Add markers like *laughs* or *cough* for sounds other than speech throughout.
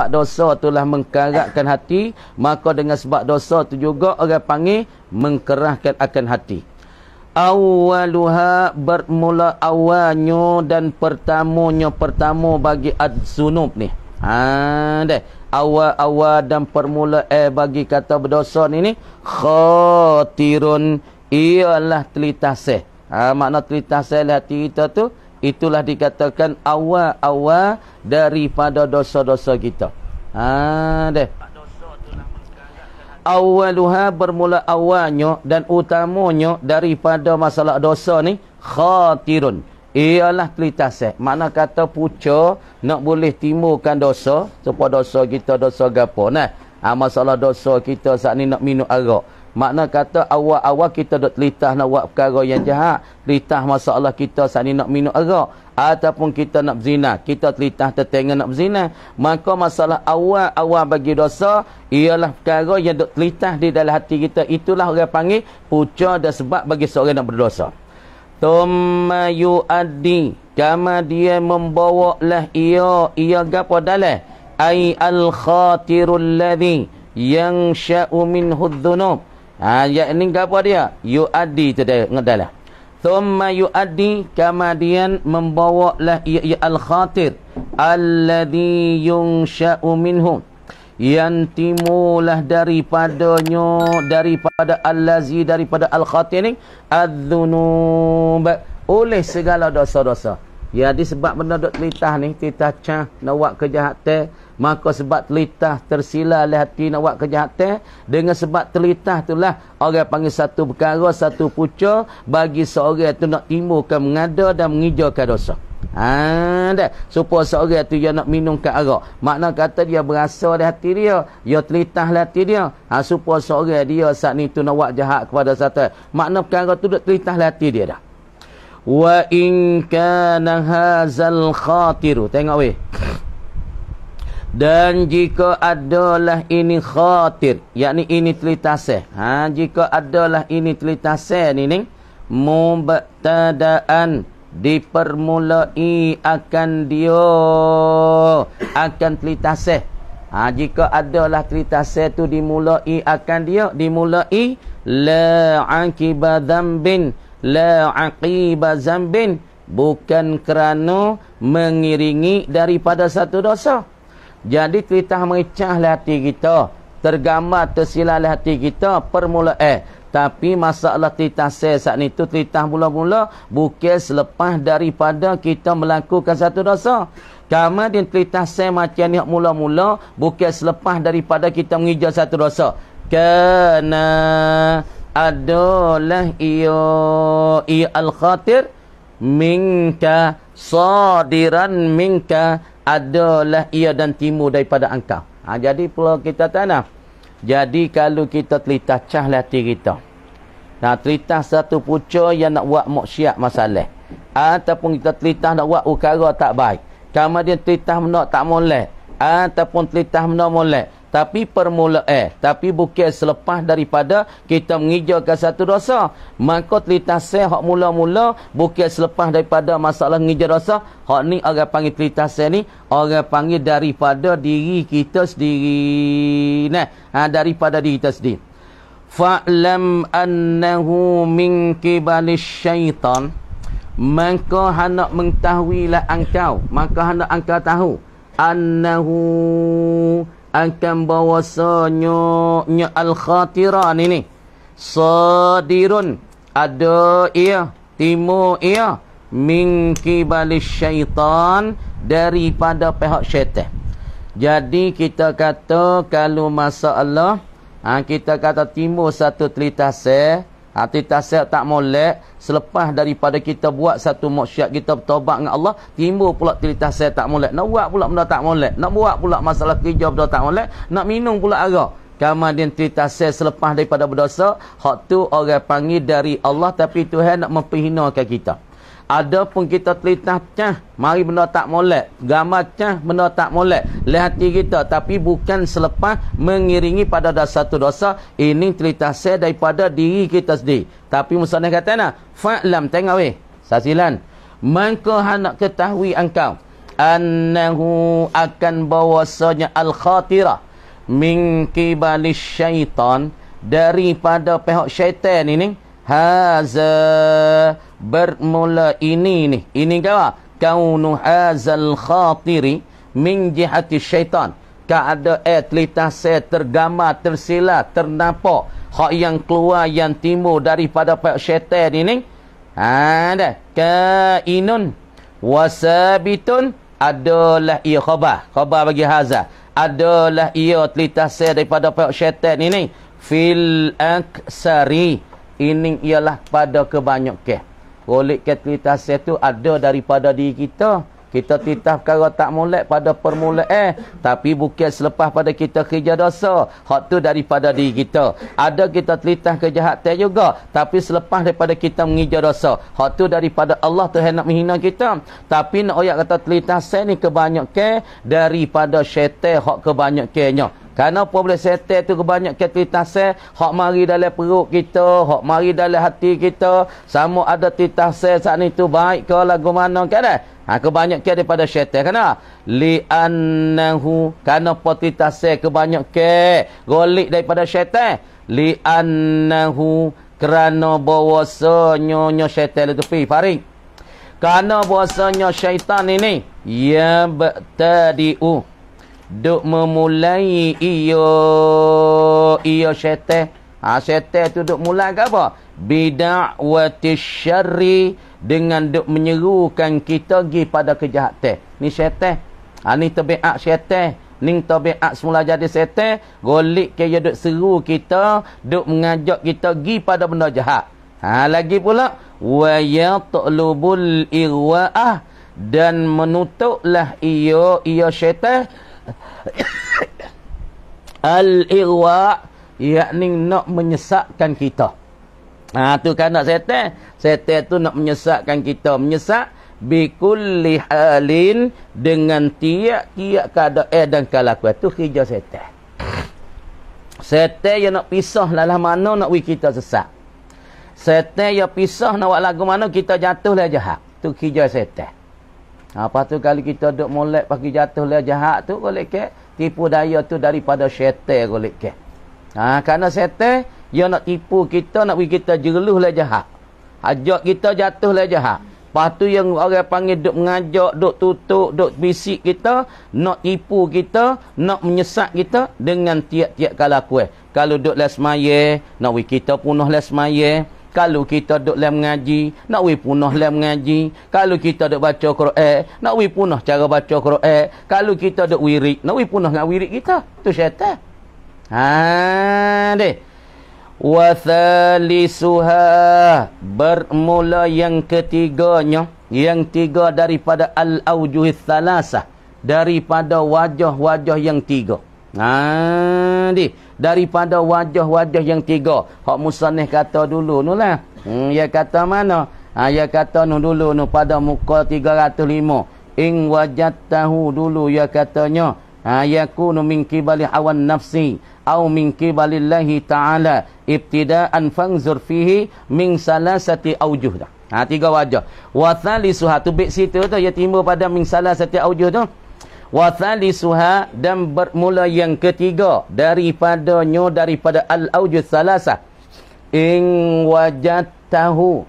sebab dosa itulah mengkaratkan hati, maka dengan sebab dosa itu juga orang panggil mengkerahkan akan hati. Awaluha bermula awalnya dan pertamanya pertama bagi adzunub ni. Ha deh. Awal-awal dan permula eh bagi kata berdosa ni ni khatirun ialah telitas eh. Ha makna telitas hati kita tu itulah dikatakan awal-awal daripada dosa-dosa kita. Ha deh. Awaluha bermula awalnya dan utamanya daripada masalah dosa ni khatirun. Ialah kelitasan. Mana kata puca nak boleh timbulkan dosa, supaya dosa kita dosa gapo nah. Ha, masalah dosa kita saat ni nak minum arak. Makna kata awal-awal kita dok litah nak buat perkara yang jahat, litah masalah kita saat ni nak minum arak ataupun kita nak berzina, kita litah tertengah nak berzina, maka masalah awal-awal bagi dosa ialah perkara yang dok litah di dalam hati kita, itulah orang panggil puca dan sebab bagi seorang nak berdosa. Tumma adi, kama dia membawa lah ia ia gapo dalam ay al-khatirul ladhi yang sya'u minhu dhunub Ha ya ini apa dia? Yuaddi tadalah. Thumma yuaddi kemudian membawa lah ia, ia al-khatir alladhi yunsha'u minhum yantimulah daripadanya daripada allazi daripada al-khatir ni adzunub oleh segala dosa-dosa. Ya di sebab benda dok telitah ni, titah cah nak buat kejahatan maka sebab telitah tersilah oleh hati nak buat kejahatan dengan sebab telitah itulah orang panggil satu perkara satu puca bagi seorang tu nak timbulkan mengada dan mengijakan dosa Ah, dah. Supaya seorang itu dia nak minum ke arak. Makna kata dia berasa di hati dia. Dia telitah di hati dia. Ha, supaya seorang dia saat ni tu nak buat jahat kepada satu. Makna perkara tu duduk telitah di hati dia dah. Wa inka kana hazal khatiru. Tengok weh dan jika adalah ini khatir yakni ini tlitaseh ha jika adalah ini tlitaseh ni ni mubtadaan dipermulai akan dia akan tlitaseh ha jika adalah tlitaseh tu dimulai akan dia dimulai la akiba zambin la aqiba zambin bukan kerana mengiringi daripada satu dosa jadi cerita mengecah lah hati kita, tergambar tersilal lah hati kita permula eh tapi masalah titah saya saat ni tu titah mula-mula bukan selepas daripada kita melakukan satu dosa. Kama din cerita saya macam ni mula-mula bukan selepas daripada kita mengijar satu dosa. Kana adalah ia al-khatir minka sadiran minka adalah ia dan timur daripada engkau. Ha, jadi pula kita tanah. Jadi kalau kita telitah cahlah hati kita. Nah, ha, telitah satu puca yang nak buat maksiat masalah. Ataupun kita telitah nak buat ukara tak baik. Kemudian telitah nak tak molek. Ataupun telitah nak molek tapi permula eh tapi bukan selepas daripada kita mengijakan satu dosa maka telitasih hak mula-mula bukan selepas daripada masalah ngijak dosa hak ni agak panggil telitasih ni orang panggil daripada diri kita sendiri nah ha, daripada diri kita sendiri fa'lam annahu min kibalis syaitan maka hendak mengetahuilah engkau maka hendak engkau tahu annahu akan bawasanya nya al-khatiran ini sadirun ada ia timo ia min kibalis syaitan daripada pihak syaitan jadi kita kata kalau masa Allah ha, kita kata timo satu telitas saya Hati tasyak tak molek Selepas daripada kita buat satu maksyiat Kita bertobat dengan Allah Timbul pula hati tasir tak molek Nak buat pula benda tak molek Nak buat pula masalah kerja benda tak molek Nak minum pula arah Kamadin cerita saya selepas daripada berdosa. Hak tu orang panggil dari Allah. Tapi Tuhan nak memperhinakan kita. Ada pun kita telitah cah, mari benda tak molek. Gambar cah, benda tak molek. Lihat diri kita. Tapi bukan selepas mengiringi pada dah satu dosa. Ini telitah saya daripada diri kita sendiri. Tapi musnah dia kata, Fa'lam, tengok weh. Sasilan. Maka hendak ketahui engkau. Annahu akan bawasanya al-khatirah. Mingkibali syaitan. Daripada pihak syaitan ini. ini haza bermula ini ni ini kata kaunu hazal khatiri min jihati syaitan keada ada telitah eh, saya tergama tersilat ternampak hak yang keluar yang timur daripada pak syaitan ini ha, ada inun wasabitun adalah ia khabar khabar bagi haza adalah ia telitah eh, saya daripada pak syaitan ini fil aksari ini ialah pada kebanyakan. Golik kita itu ada daripada diri kita. Kita titah perkara tak mulai pada permulaan eh, tapi bukan selepas pada kita kerja dosa. Hak tu daripada diri kita. Ada kita titah kejahatan juga tapi selepas daripada kita mengija dosa. Hak tu daripada Allah tu hendak menghina kita. Tapi nak oyak kata titah sen ni kebanyakan daripada syaitan hak kebanyakannya. Karena problem setel tu kebanyak titah sel hak mari dalam perut kita, hak mari dalam hati kita, sama ada kita sel saat ni tu baik ke lagu mana kan? Ha kebanyak ke daripada syaitan kan? Li annahu karena titah se, kebanyak ke golik daripada syaitan. Li annahu kerana bawasanya nyo syaitan tu pi karena bawasanya syaitan ini ya tadi Duk memulai iyo iyo syaitan. Ha, syaitan tu duk mulai ke apa? Bida'wati syari dengan duk menyerukan kita pergi pada kejahatan. Ni syaitan. Ha, ni tabiat syaitan. Ni tabiat semula jadi syaitan. Golik ke dia duk seru kita, duk mengajak kita pergi pada benda jahat. Ha, lagi pula. Wa yatulubul irwa'ah. Dan menutuplah iyo iyo syaitan. Al-irwa Yakni nak menyesakkan kita Ha tu kan nak setel Setel tu nak menyesakkan kita Menyesat Bikulli halin Dengan tiap-tiap kada Eh dan kalakuan Tu hijau setel Setel yang nak pisah Lalah mana nak wik kita sesak? Setel yang pisah Nak lagu mana Kita jatuh lah jahat Tu hijau setel Ha, lepas tu kali kita duduk molek pagi jatuh lah jahat tu kulit ke. Tipu daya tu daripada syetir kulit ke. Ha, kerana syetir, dia nak tipu kita, nak bagi kita jeluh lah jahat. Ajak kita jatuh lah jahat. Lepas tu yang orang panggil duduk mengajak, duduk tutup, duduk bisik kita, nak tipu kita, nak menyesat kita dengan tiap-tiap kalah eh. Kalau duduk lah semaya, nak bagi kita punuh lah semaya kalau kita duduk lem ngaji nak we punah lem ngaji kalau kita duduk baca Quran nak we punah cara baca Quran kalau kita duduk wirik nak we punah dengan wirik kita tu syaitan ha deh wa thalisuha bermula yang ketiganya yang tiga daripada al aujuhis thalasah daripada wajah-wajah yang tiga ha deh daripada wajah-wajah yang tiga. Hak musannih kata dulu ni lah. Hmm, ia kata mana? Ha, ia kata ni dulu ni pada muka 305. Ing wajat tahu dulu ya katanya. Ha, ia kunu min kibali awan nafsi. Au minki kibali Allahi ta'ala. Ibtidaan fangzur fihi min salasati aujuh dah. Ha, tiga wajah. Wa thalisuhatu bit situ tu. ya timbul pada min salasati aujuh tu. Wathalisuha dan bermula yang ketiga daripadanya daripada al-awjud salasah. In wajatahu.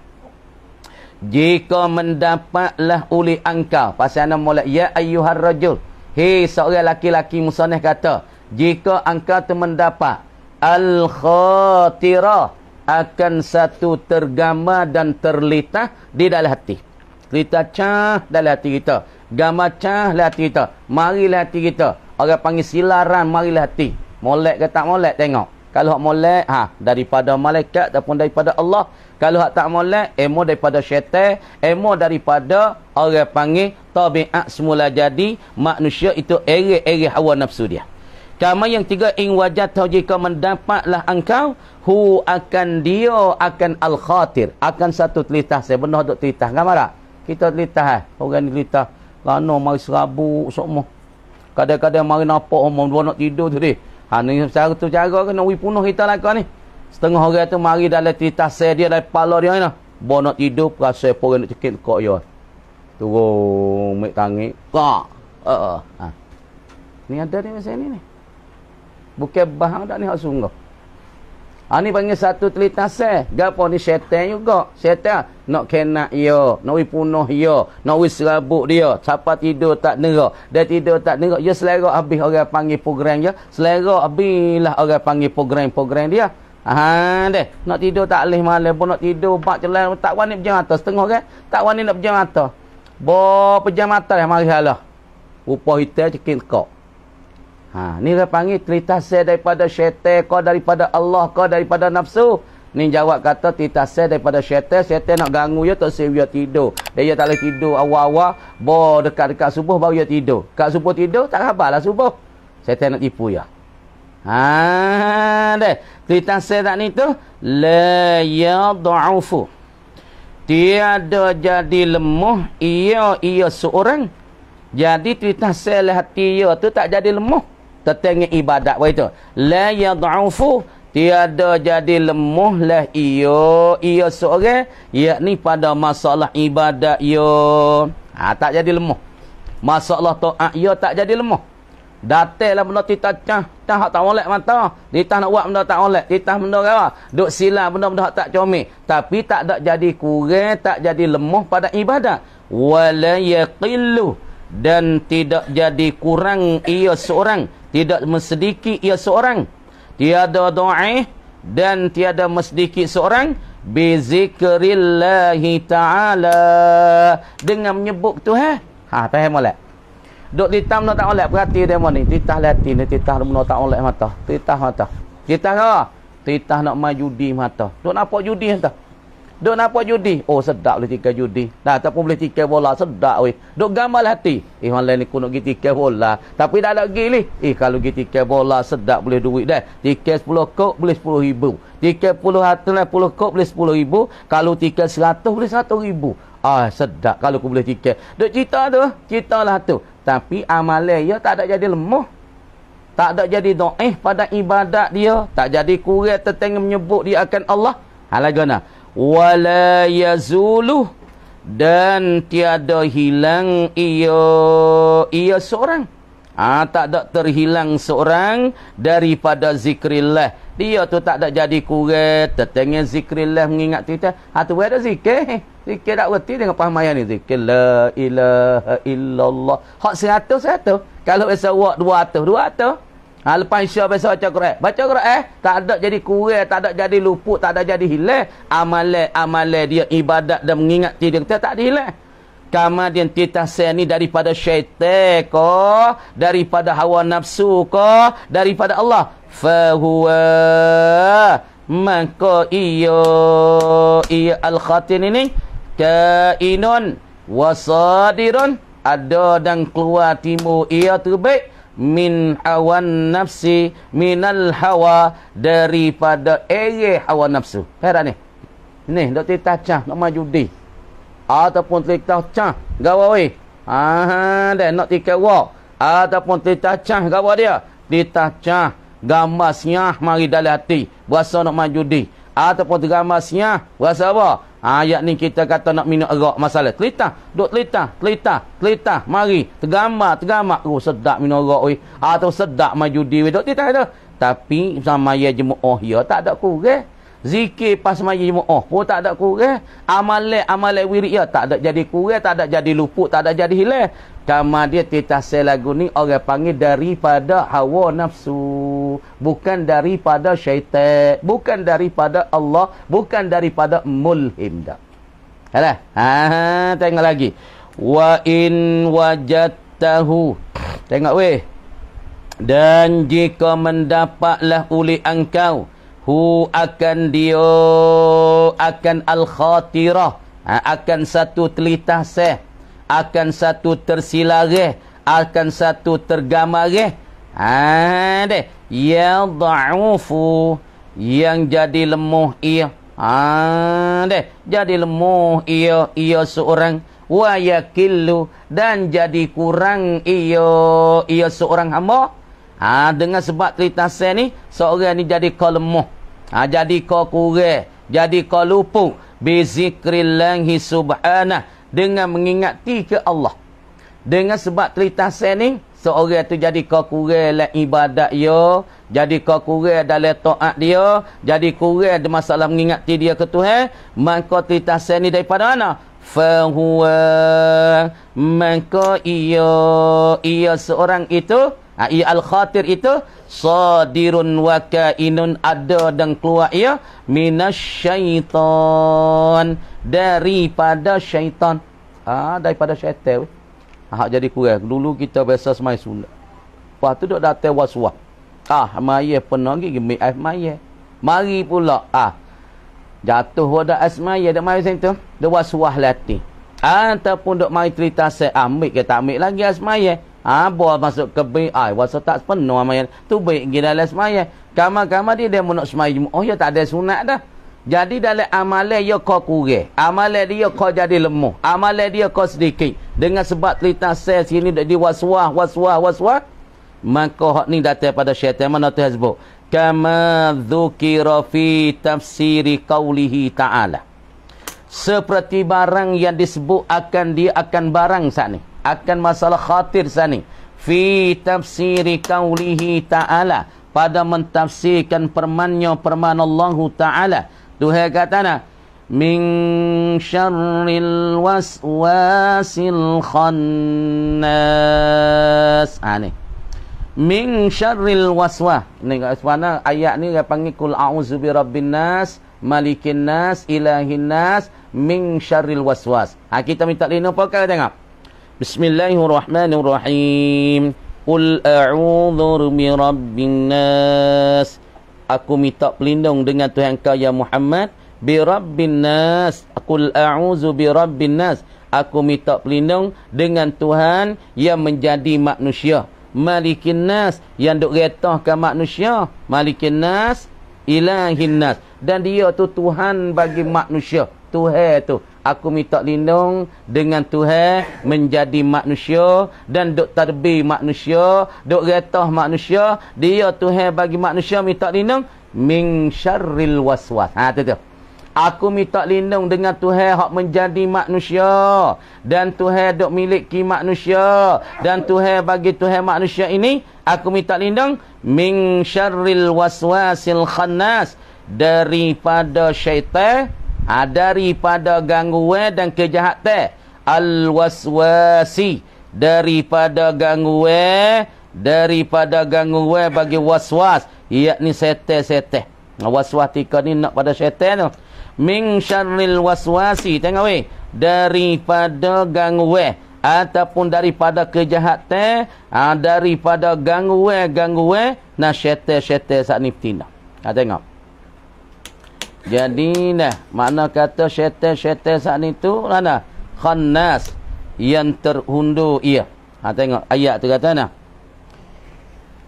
Jika mendapatlah oleh angka Pasal nama mula. Ya ayyuhar rajul. Hei seorang laki-laki musanih kata. Jika angka tu mendapat. Al-khatirah akan satu tergama dan terlitah di dalam hati. Kita cah dalam hati kita gamacahlah hati kita marilah hati kita orang panggil silaran marilah hati molek ke tak molek tengok kalau hak molek ha daripada malaikat ataupun daripada Allah kalau hak tak molek emo daripada syaitan emo daripada orang panggil tabiat semula jadi manusia itu erek-erek hawa nafsu dia kama yang tiga in wajah tau jika mendapatlah engkau hu akan dia akan al khatir akan satu telitah saya benar duk telitah gambar kita telitah eh? orang telitah Rana mari serabut semua. Kadang-kadang mari nampak orang dua nak tidur tu deh. Ha ni cara tu cara ke nak punuh kita lah ni. Setengah hari tu mari dalam titah saya dia dalam kepala dia ni. Bo nak tidur perasa pore nak cekik kok ya. Turun mik tangi. Kak. Ha, ha. ha. Ni ada ni masa ni ni. Bukan bahang tak ni hak sungguh. Ini ah, panggil satu telita seh. Gapa ni syaitan juga. Syaitan nak kena ia. Ya, nak punuh ia. Ya, nak serabuk dia. Siapa tidur tak nerak. Dia tidur tak nerak. Dia ya, selera habis orang panggil program dia. Selera habislah orang panggil program-program dia. Haa ah, deh. Nak tidur tak alih malam pun. Nak tidur bak celan. Tak wani pejam atas. Setengah kan. Tak wani nak pejam atas. Bo pejam atas dah marah Rupa hitam cekin kok. Ha, ni dia panggil titasir daripada syaitan kau, daripada Allah kau, daripada nafsu. Ni jawab kata titasir daripada syaitan. Syaitan nak ganggu dia, tak sebab dia tidur. Dia tak boleh tidur awal-awal, bawa dekat-dekat subuh, baru dia tidur. Kat subuh tidur, tak khabar lah subuh. Syaitan nak tipu dia. Ha, deh. Titasir tak ni tu? La yadu'ufu. Tiada jadi lemah, ia-ia seorang. Jadi, titasir lah hati ia tu tak jadi lemah tetengah ibadat wei tu la yad'ufu tiada jadi lemah lah ia ia seorang yakni pada masalah ibadat ia ha, tak jadi lemah. masalah taat ia tak jadi lemah. datanglah benda kita cah tak hak tak molek mata kita nak buat benda tak molek kita benda apa duk silap benda-benda tak comel tapi tak ada jadi kurang tak jadi lemah pada ibadat wala yaqillu dan tidak jadi kurang ia seorang tidak mesedikit ia seorang tiada dhaif dan tiada mesedikit seorang bi zikrillah taala dengan menyebut tuhan ha faham molek duk ditam nak tak molek perhati demo ni titah latin lah ni titah nak tak molek mata titah mata titah ke titah nak majudi mata, mata nak apa judi entah Duk napa judi? Oh sedap boleh tikai judi. Nah ataupun boleh tikai bola sedap weh. Duk gamal hati. Eh online ni kuno gitu tikai bola. Tapi dah ada gili. Eh kalau gitu tikai bola sedap boleh duit dah. Tikai 10 kok boleh 10 ribu. Tikai 10 hati 10 kok boleh 10 ribu. Kalau tikai 100 boleh 100 ribu. Ah sedap kalau ku boleh tikai. Duk cerita tu, ceritalah tu. Tapi amalan dia tak ada jadi lemah. Tak ada jadi doa eh, pada ibadat dia, tak jadi kurang tertengah menyebut dia akan Allah. Halagana wala yazulu dan tiada hilang ia ia seorang ah ha, tak ada terhilang seorang daripada zikrillah dia tu tak ada jadi kurang tetengah zikrillah mengingat kita ha tu ada zikir eh? zikir tak reti dengan paham ayat ni zikir la ilaha illallah hak 100 satu kalau biasa buat 200 200 Ha, lepas insya besok baca Quran. Baca Quran eh. Tak ada jadi kurang, tak ada jadi luput, tak ada jadi hilang. amale amale dia ibadat dan mengingat dia tak tak hilang. Kama dia titasai ni daripada syaitan ko, daripada hawa nafsu ko, daripada Allah. Fahuwa maka iya iya al-khatin ini kainun wasadirun ada dan keluar timur ia terbaik min awan nafsi min al hawa daripada eye hawa nafsu. Heran ni. Ni dok titah cah nak maju di. Ataupun tita cah gawa Ah dah nak tiket wak. Ataupun tita cah gawa dia. Tita cah gamasnya siah mari dalam hati. Berasa nak maju di. Ataupun gamasnya, buat berasa apa? Ayat ni kita kata nak minum erak masalah. telita, Duduk telita, telita, telita, Mari. Tergambar. Tergambar. Oh sedap minum erak weh. Ah, Atau sedap maju diri. telita, tu. Tapi sama ya jemuh oh ya. Tak ada kurang. Eh? zikir pas maji oh, pun tak ada kurang amale amale wirid ya tak ada jadi kurang tak ada jadi luput tak ada jadi hilang kama dia titasel lagu ni orang panggil daripada hawa nafsu bukan daripada syaitan bukan daripada Allah bukan daripada mulhim dah alah ha, ha tengok lagi wa in wajatahu. tengok weh dan jika mendapatlah uli engkau hu akan dia akan al-khatirah ha, akan satu telitah seh akan satu tersilareh akan satu tergamareh ha deh ya dha'ufu yang jadi lemuh ia ha deh jadi lemuh ia ia seorang wa yakillu dan jadi kurang ia ia seorang hamba Ha, dengan sebab cerita saya ni, seorang ni jadi kau lemuh. Ha, jadi kau kurang. Jadi kau lupuk. Bizikrillahi subhanah. Dengan mengingati ke Allah. Dengan sebab cerita saya ni, seorang tu jadi kau kurang dalam ibadat yo, Jadi kau kurang dalam to'at dia. Jadi kurang ada masalah mengingati dia ke Tuhan. Maka cerita saya ni daripada mana? Fahuwa. Maka ia, ia seorang itu. Ha, ia al-khatir itu sadirun wa kainun ada dan keluar ia syaitan daripada syaitan. Ah ha, daripada syaitan. Ah ha, jadi kurang. Dulu kita biasa semai sunat. Lepas tu dok datang waswas. Ah ha, maye pernah gigi ah maye. Mari pula ah. Jatuh wadah asmaya dak mai sentu. Dak waswah latih. Ha, ataupun dok mai cerita saya ah, ambil ke tak ambil lagi asmaya. Apa ha, masuk ke bi ai wasa tak penuh amal tu baik gila dalam semayan. Kama-kama dia dia munak semaya. Oh ya tak ada sunat dah. Jadi dalam amalan ya kau kurang. Amalan dia kau jadi lemah. Amalan dia kau sedikit. Dengan sebab telita sel sini dak di waswah waswah waswah. Maka hak ni datang pada syaitan mana tu sebut. Kama dzukira fi tafsiri qaulihi ta'ala. Seperti barang yang disebut akan dia akan barang saat ni akan masalah khatir sana fi tafsiri qawlihi ta'ala pada mentafsirkan permannya perman Allah ta'ala kata na min syarril waswasil khannas ini ha, min syarril waswa ini katana ayat ni dia panggil kul a'uzu bi rabbin nas malikin nas ilahin nas min syarril waswas ha, kita minta lina apa tengok Bismillahirrahmanirrahim. Qul a'udzu birabbin nas. Aku minta pelindung dengan Tuhan kau ya Muhammad, birabbin nas. Qul a'udzu birabbin nas. Aku minta pelindung dengan Tuhan yang menjadi manusia, malikin nas yang duk retahkan manusia, malikin nas, ilahin nas. Dan dia tu Tuhan bagi manusia, Tuhan tu aku minta lindung dengan Tuhan menjadi manusia dan duk tadbir manusia, duk retah manusia, dia Tuhan bagi manusia minta lindung min syarril waswas. Ha tu tu. Aku minta lindung dengan Tuhan hak menjadi manusia dan Tuhan duk miliki manusia dan Tuhan bagi Tuhan manusia ini aku minta lindung min syarril waswasil khannas daripada syaitan daripada gangguan dan kejahatan al-waswasi daripada gangguan daripada gangguan bagi waswas yakni sete sete. waswas tika ni nak pada syaitan tu min syarril waswasi tengok weh daripada gangguan ataupun daripada kejahatan ah, daripada gangguan gangguan nasyaitan-syaitan saat ni fitnah ha, tengok jadi, Jadilah makna kata syaitan-syaitan saat ni tu mana? Khannas yang terhundur ia. Ha tengok ayat tu kata nah.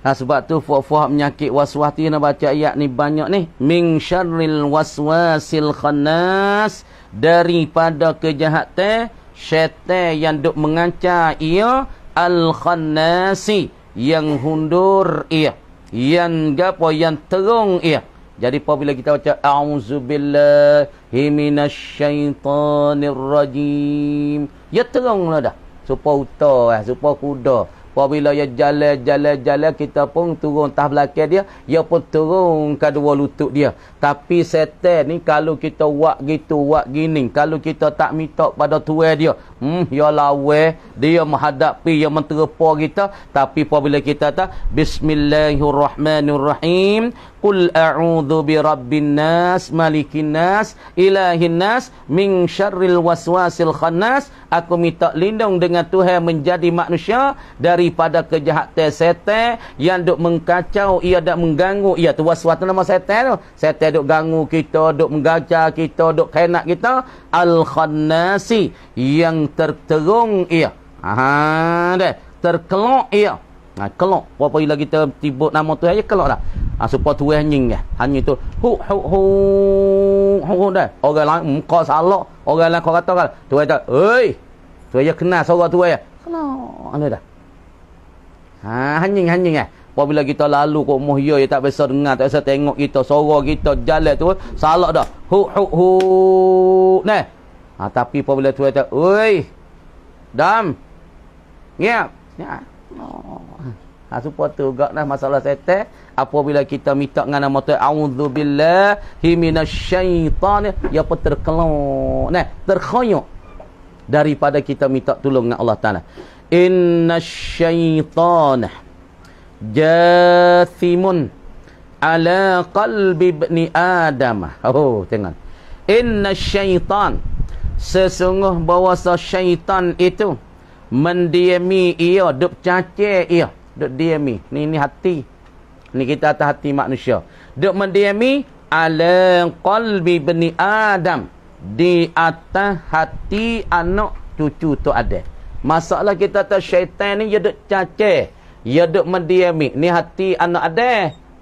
Ha sebab tu fuh-fuh menyakit waswas tu nak baca ayat ni banyak ni. Min syarril waswasil khannas daripada kejahatan syaitan yang duk mengancam ia al-khannasi yang hundur ia. Yang gapo yang terung ia. Jadi apabila kita baca a'udzubillahi minasyaitonirrajim, ya teronglah dah. Supa uta, eh, supa kuda. Apabila ya jalan-jalan-jalan kita pun turun tah belakang dia, ya pun turun ke dua lutut dia. Tapi setan ni kalau kita buat gitu, buat gini, kalau kita tak minta pada tuan dia, hmm ya lawe dia menghadapi yang menterpa kita tapi apabila kita tak bismillahirrahmanirrahim Qul a'udhu bi rabbin nas, malikin nas, ilahin nas, min syarril waswasil khannas. Aku minta lindung dengan Tuhan menjadi manusia daripada kejahatan setan yang duk mengkacau, ia duk mengganggu. Ia tu waswas nama setan tu. Setan duk ganggu kita, duk menggajar kita, duk kena kita. Al khannasi yang terterung ia. Ha deh, terkelok ia. Ha kelok. Apa lagi kita tibuk nama tu aja kelok dah. Ha supa tu anjing ke. Hanya tu hu hu hu hu deh. Orang lain muka salah, orang lain kau kata kan. Tu kata, "Oi." Tu aja kena suara tu aja. Kelok. Ana dah. Ha anjing anjing eh. Apabila kita lalu kok muh ya, ya tak biasa dengar, tak biasa tengok kita, suara kita jalan tu salah dah. Hu hu hu. Neh. Ha, tapi apabila tu kata, oi, dam, ngiap, ngiap. Oh. Ha, supaya tu juga lah masalah setel. Apabila kita minta dengan nama tu, A'udhu billahi minasyaitan, ya apa terkelok, nah, terkhoyok. Daripada kita minta tolong dengan Allah Ta'ala. Inna syaitan jathimun ala qalbi ibni Adam. Oh, tengok. Inna syaitan sesungguh bahawa syaitan itu mendiami ia duk cacir ia duk diami ni ni hati ni kita atas hati manusia duk mendiami ala qalbi bani adam di atas hati anak cucu tu ada masalah kita atas syaitan ni ia duk cacir ia duk mendiami ni hati anak ada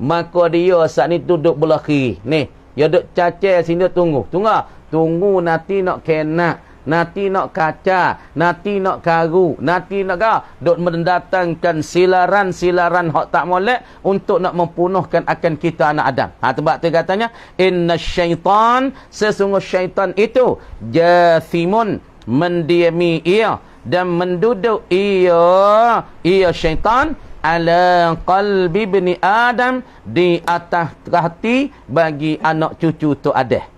maka dia saat ni duduk belah kiri ni ia duk cacir sini tunggu tunggu Tunggu nanti nak kena. Nanti nak kaca. Nanti nak karu. Nanti nak kau. Duk mendatangkan silaran-silaran hak tak molek. Untuk nak mempunuhkan akan kita anak Adam. Ha, sebab tu katanya. Inna syaitan. Sesungguh syaitan itu. Jathimun. Mendiami ia. Dan menduduk ia. Ia syaitan. Ala qalbi bini Adam. Di atas hati. Bagi anak cucu tu adeh.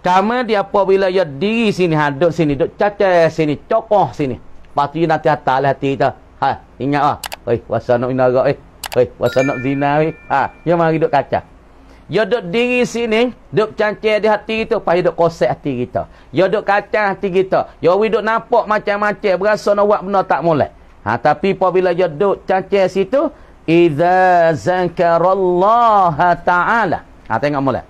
Kami dia apabila dia di sini, haduk sini, duduk cacai sini, cokoh sini. Lepas tu nanti atas lah hati kita. Ha, ingat lah. Oi, wasa nak inarak eh. Oi, wasa nak zina eh. Ha, dia ya, mari duduk kaca. Dia ya, duduk diri sini, duduk cancai di hati kita, lepas dia duduk kosek hati kita. Dia ya, duduk kaca hati kita. Dia duduk nampak macam-macam, berasa nak buat benda tak mulai. Ha, tapi apabila dia duduk cancai situ, Iza zankarallaha ta'ala. Ha, tengok mulai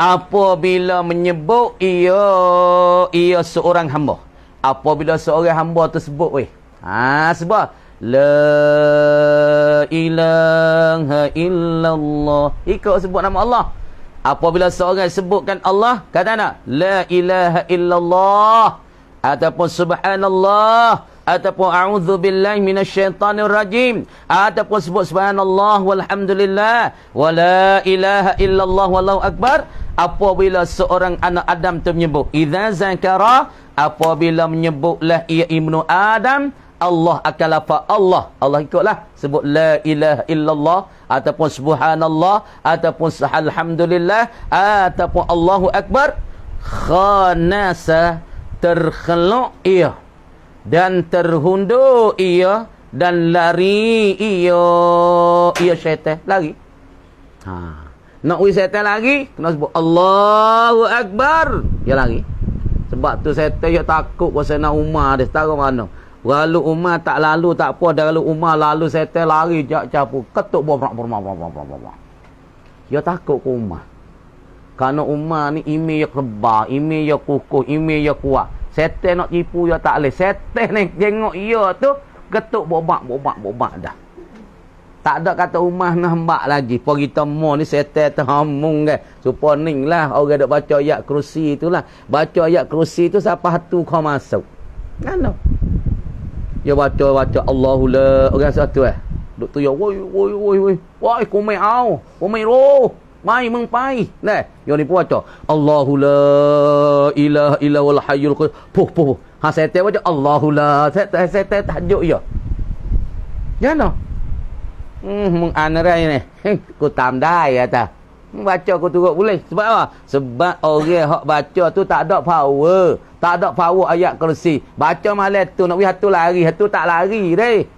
apabila menyebut ia ia seorang hamba apabila seorang hamba tersebut weh ha sebab la ilaha illallah ikut sebut nama Allah apabila seorang sebutkan Allah kata nak la ilaha illallah ataupun subhanallah ataupun a'udzu billahi minasyaitanir rajim ataupun sebut subhanallah walhamdulillah wala ilaha illallah wallahu akbar apabila seorang anak adam tu menyebut idza zakara apabila menyebutlah ia ibnu adam Allah akan lafaz Allah Allah ikutlah sebut la ilaha illallah ataupun subhanallah ataupun alhamdulillah ataupun allahu akbar khanasa terkhluk ia dan terhunduk ia dan lari ia ia syaitan lari ha nak we syaitan lagi kena sebut Allahu akbar ya lari sebab tu syaitan dia takut pasal nak umar dia tahu mana lalu umar tak lalu tak apa dah lalu umar lalu syaitan lari jak capu ketuk bomrak bomrak bomrak bomrak dia takut ke umar kerana umar ni imej yang kebal imej yang kukuh imej yang kuat Setan nak tipu ya tak boleh. Setan ni tengok ya tu ketuk bobak bobak bobak dah. Tak ada kata rumah nak hembak lagi. Pak kita mo ni setan terhamung ke. Supaya lah orang dok baca ayat kerusi itulah. Baca ayat kerusi tu siapa hatu kau masuk. Nano. Ya baca baca Allahu la orang satu eh. Dok tu ya woi woi woi woi. Wah kumai au. Kumai roh mai meng pai neh yo ni puaca Allahu la ilaha illa wal hayyul qayyum puh puh ha setiap baca Allahu la setiap setiap tahajud yo ya no hmm meng anerai ni ku tam dai ata baca ku turut boleh sebab apa sebab orang hak baca tu tak ada power tak ada power ayat kursi baca malam tu nak wi hatu lari hatu tak lari deh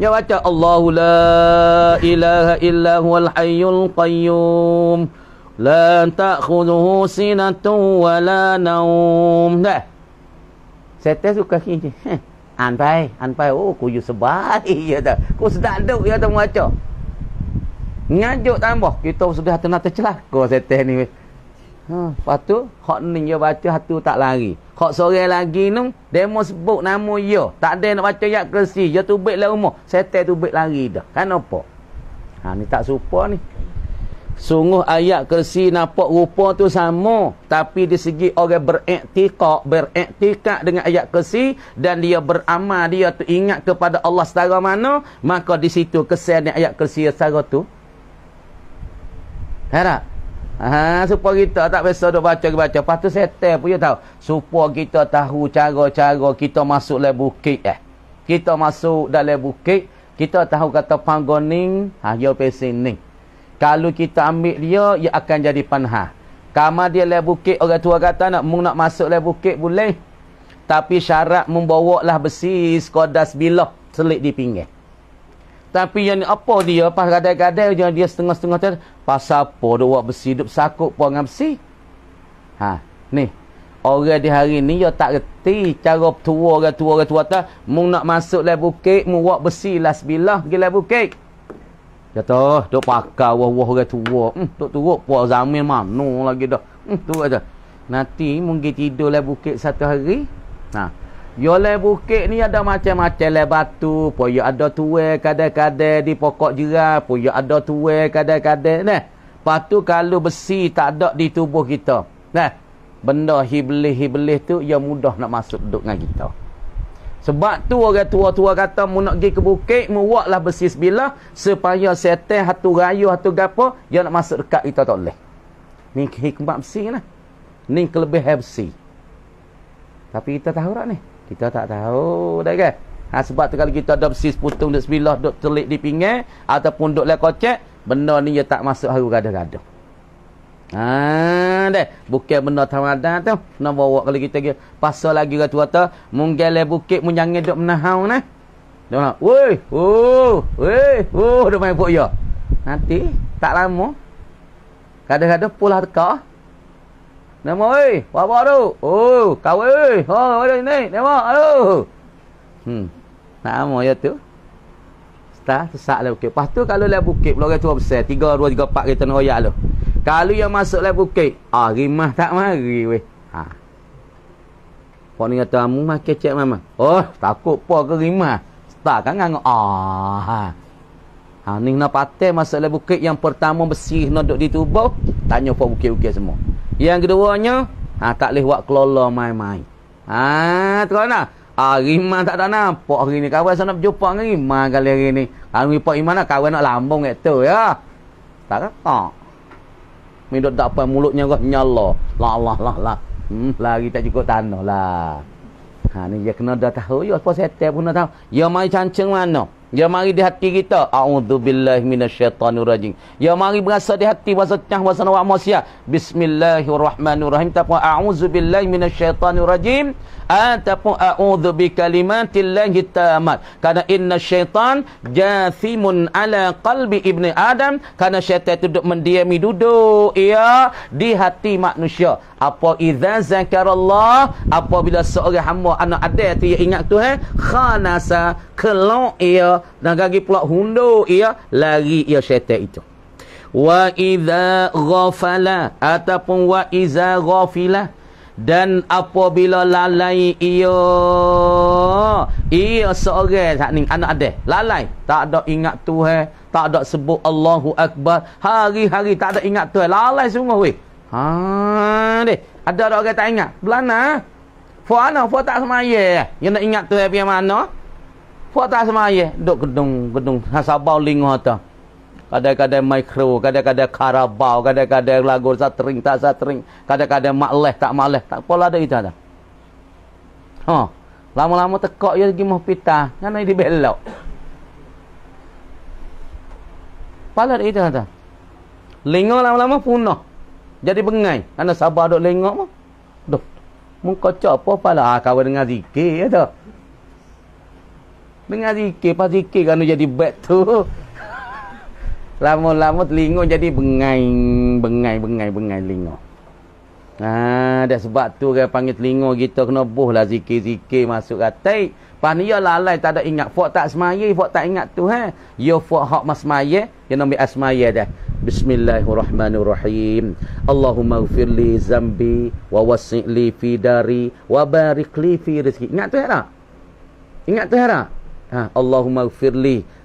dia baca Allahu la ilaha illa huwal hayyul qayyum La ta'khuduhu sinatu wa la naum Dah Setes tu kaki je Anpai, anpai Oh, kuyu sebaik *laughs* Ya tak Ku sedap duk Ya tak baca Ngajuk tambah Kita sudah tengah tercelak Kau setes ni weh Ha, lepas tu, hak ni dia baca hatu tak lari. Hak sore lagi ni, demo sebut nama dia. Tak ada nak baca ayat kerusi. Dia tubik lah rumah. Setel tubik lari dah. Kenapa? Ha, ni tak super ni. Sungguh ayat kerusi nampak rupa tu sama. Tapi di segi orang beriktikak, beriktikak dengan ayat kerusi. Dan dia beramal, dia tu ingat kepada Allah setara mana. Maka di situ kesian ayat kerusi setara tu. Kan tak? Ha, supaya kita tak biasa duk baca ke baca. Pastu setel punya tahu. Supaya kita tahu cara-cara kita masuk dalam bukit eh. Kita masuk dalam bukit, kita tahu kata panggoning, ha dia pesining. Kalau kita ambil dia, ia akan jadi panha. Kama dia lewat bukit, orang tua kata nak mung nak masuk lewat bukit boleh. Tapi syarat membawa lah besi, skodas bilah selit di pinggir. Tapi yang apa dia pas kadang-kadang dia dia setengah-setengah tadi pasal apa dok buat besi dok sakut pun dengan besi. Ha, ni. Orang di hari ni dia tak reti cara tua orang tua orang tua tak mung nak masuk lah bukit mung buat besi lah sebilah pergi lah bukit. Ya tu, dok pakar wah-wah orang tua. Hmm, dok turuk puak zamin mano lagi dah. Hmm, tu aja. Nanti mung tidur lah bukit satu hari. Nah, ha. Yo le bukit ni ada macam-macam le batu, poyo ada tua kadang-kadang di pokok jerah, poyo ada tua kadang-kadang neh. Patu kalau besi tak ada di tubuh kita. Neh. Benda hibelih-hibelih tu yang mudah nak masuk duduk dengan kita. Sebab tu orang tua-tua kata mu nak pergi ke bukit, muaklah besi sebilah supaya setan hatu raya hatu gapo yang nak masuk dekat kita tak boleh. Ni hikmat besi lah. Ni kelebihan besi. Tapi kita tahu tak ni? Kita tak tahu dah kan? Ha, sebab tu kalau kita ada bersih putung duduk sebilah, duduk telik di pinggir, ataupun duduk lekocek, benda ni dia tak masuk haru gada-gada. Ah, ha, deh, bukit benda tamadan tu. Nak bawa kalau kita pergi. Pasal lagi kat tuata, munggal le bukit munyangin duk menahau nah. Dia nak, "Woi, oh, woi, oh, duk main buaya." Nanti tak lama kadang-kadang pulah teka, Nama oi, buat apa eh? tu? Oh, kau oi. Eh? Ha, oh, ada ni. Nama, alo. Hmm. Nama ya tu. Start sesak lah bukit. pas tu kalau lah bukit, pulau tu besar. Tiga, dua, tiga, empat kereta nak royak lah. Kalau yang masuk lah bukit, ah, rimah tak mari weh. Ha. Pak ni kata, amu mah kecek mama. Oh, takut pa ke rimah. Start kan ngangguk. Ah, ha. Ha, ni nak patah masuk lah bukit yang pertama bersih nak duduk di tubuh. Tanya pak bukit-bukit semua. Yang keduanya, ha, tak boleh buat kelola main-main. Ha, tengok nak? Hari ah, tak ada nampak hari ni. Kawan saya nak berjumpa dengan Iman kali hari ni. Kalau ah, berjumpa Iman lah, kawan nak lambung kat tu, ya. Tak kata. Minut tak apa, mulutnya kau nyala. La, la, la, la. Hmm, lagi tak cukup tanah lah. Ha, ni dia kena dah tahu. Ya, apa saya tak pun dah tahu. Ya, main cancang mana? Ya mari di hati kita. A'udzubillah minasyaitanirrajim. Ya mari berasa di hati. Masa cah, masa nawak masyarakat. Bismillahirrahmanirrahim. Tak apa. A'udzubillah minasyaitanirrajim ataupun a'udzu bi kalimatillahit tamat kerana inna syaitan jathimun ala qalbi ibni adam kerana syaitan itu duduk mendiami duduk ya di hati manusia apa idza zakarallah apabila seorang hamba anak adat yang ingat tu eh khanasa keluar ia ya. dan lagi pula hundo ia ya, lari ia syaitan itu wa idza ghafala ataupun wa idza ghafilah dan apabila lalai ia ia seorang saat ni anak ada lalai tak ada ingat Tuhan tak ada sebut Allahu akbar hari-hari tak ada ingat Tuhan lalai sungguh weh ha deh ada ada orang tak ingat belana fo ana fo tak semaya yang nak ingat Tuhan pian mana fo tak semaya duk gedung gedung hasabau lingo tu kadang-kadang mikro, kadang-kadang karabau, kadang-kadang lagu satring tak satring, kadang-kadang makleh tak makleh, tak pola ada itu ada. Ha. Oh. Lama-lama tekok ya pergi hospital, kan dia belok. Pala ada itu ada. Lingo lama-lama punah. Jadi bengai, kan sabar dok lengok mah. Duh. Mengkocok apa pala ah, kawan dengan zikir ya tu. Dengar zikir, pas zikir kan jadi bad tu. Lama-lama telinga jadi bengai Bengai, bengai, bengai telinga Ah, dah sebab tu dia panggil telinga kita kena buh lah zikir-zikir masuk kata. Pas ni lalai tak ada ingat. Fok tak semaya, fok tak ingat tu. Ha? Ya fok hak masmaya, dia ya nombor asmaya dah. Bismillahirrahmanirrahim. Allahumma ufir zambi, wa wasi' li fi dari, wa barik fi rezeki. Ingat tu tak? Ingat tu tak? Ha? Allahumma ufir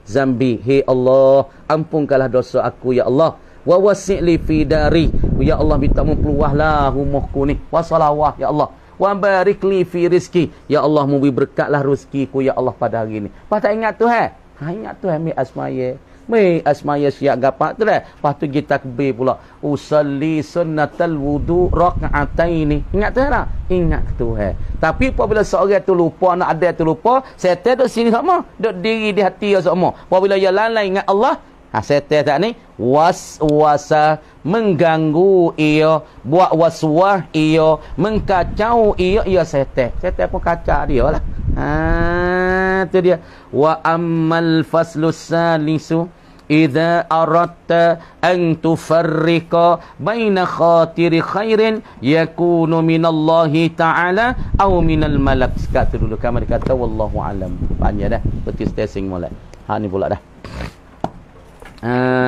zambi. Hey Allah, ampunkanlah dosa aku, Ya Allah. Wa wasi'li fi dari. Ya Allah, minta mempluahlah umuhku ni. Wa salawah, Ya Allah. Wa barikli fi rizki. Ya Allah, mubi berkatlah rizkiku, Ya Allah, pada hari ini. Pak ingat tu, eh? Ha, ingat tu, eh, mi asmaye. Mai asmaya siap gapak tu lah. Lepas tu kita takbir pula. Usalli sunnatal wudu rak'ataini. Ingat tu lah. Ingat tu lah. Tapi apabila seorang tu lupa, nak ada tu lupa, setel tu sini sama. Duduk diri di hati yang sama. Apabila yang lain-lain ingat Allah, ha, setel tak ni? Was-wasa mengganggu ia. Buat was-wah ia. Mengkacau ia. Ia setel. Setel pun kacau dia lah. Haa, tu dia. Wa ammal faslus salisu. إذا أردت أن تفرق بين خاطر خير يكون من الله تعالى أو من الملك كاتب له كما كاتب والله أعلم بعدين ده بتيس تيسينغ مولا هاني بولا ده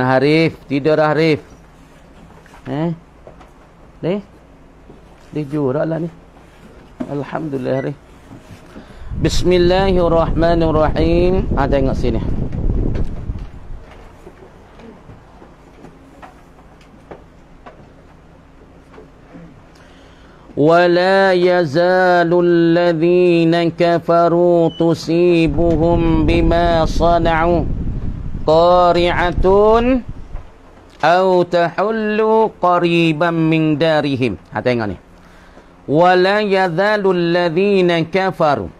حريف تيدر حريف eh ليه ليه جورا لا ليه الحمد لله بسم الله الرحمن الرحيم ada ingat sini ولا يزال الذين كفروا تصيبهم بما صنعوا قارعة أو تحل قريبا من دارهم هتنقني ولا يزال الذين كفروا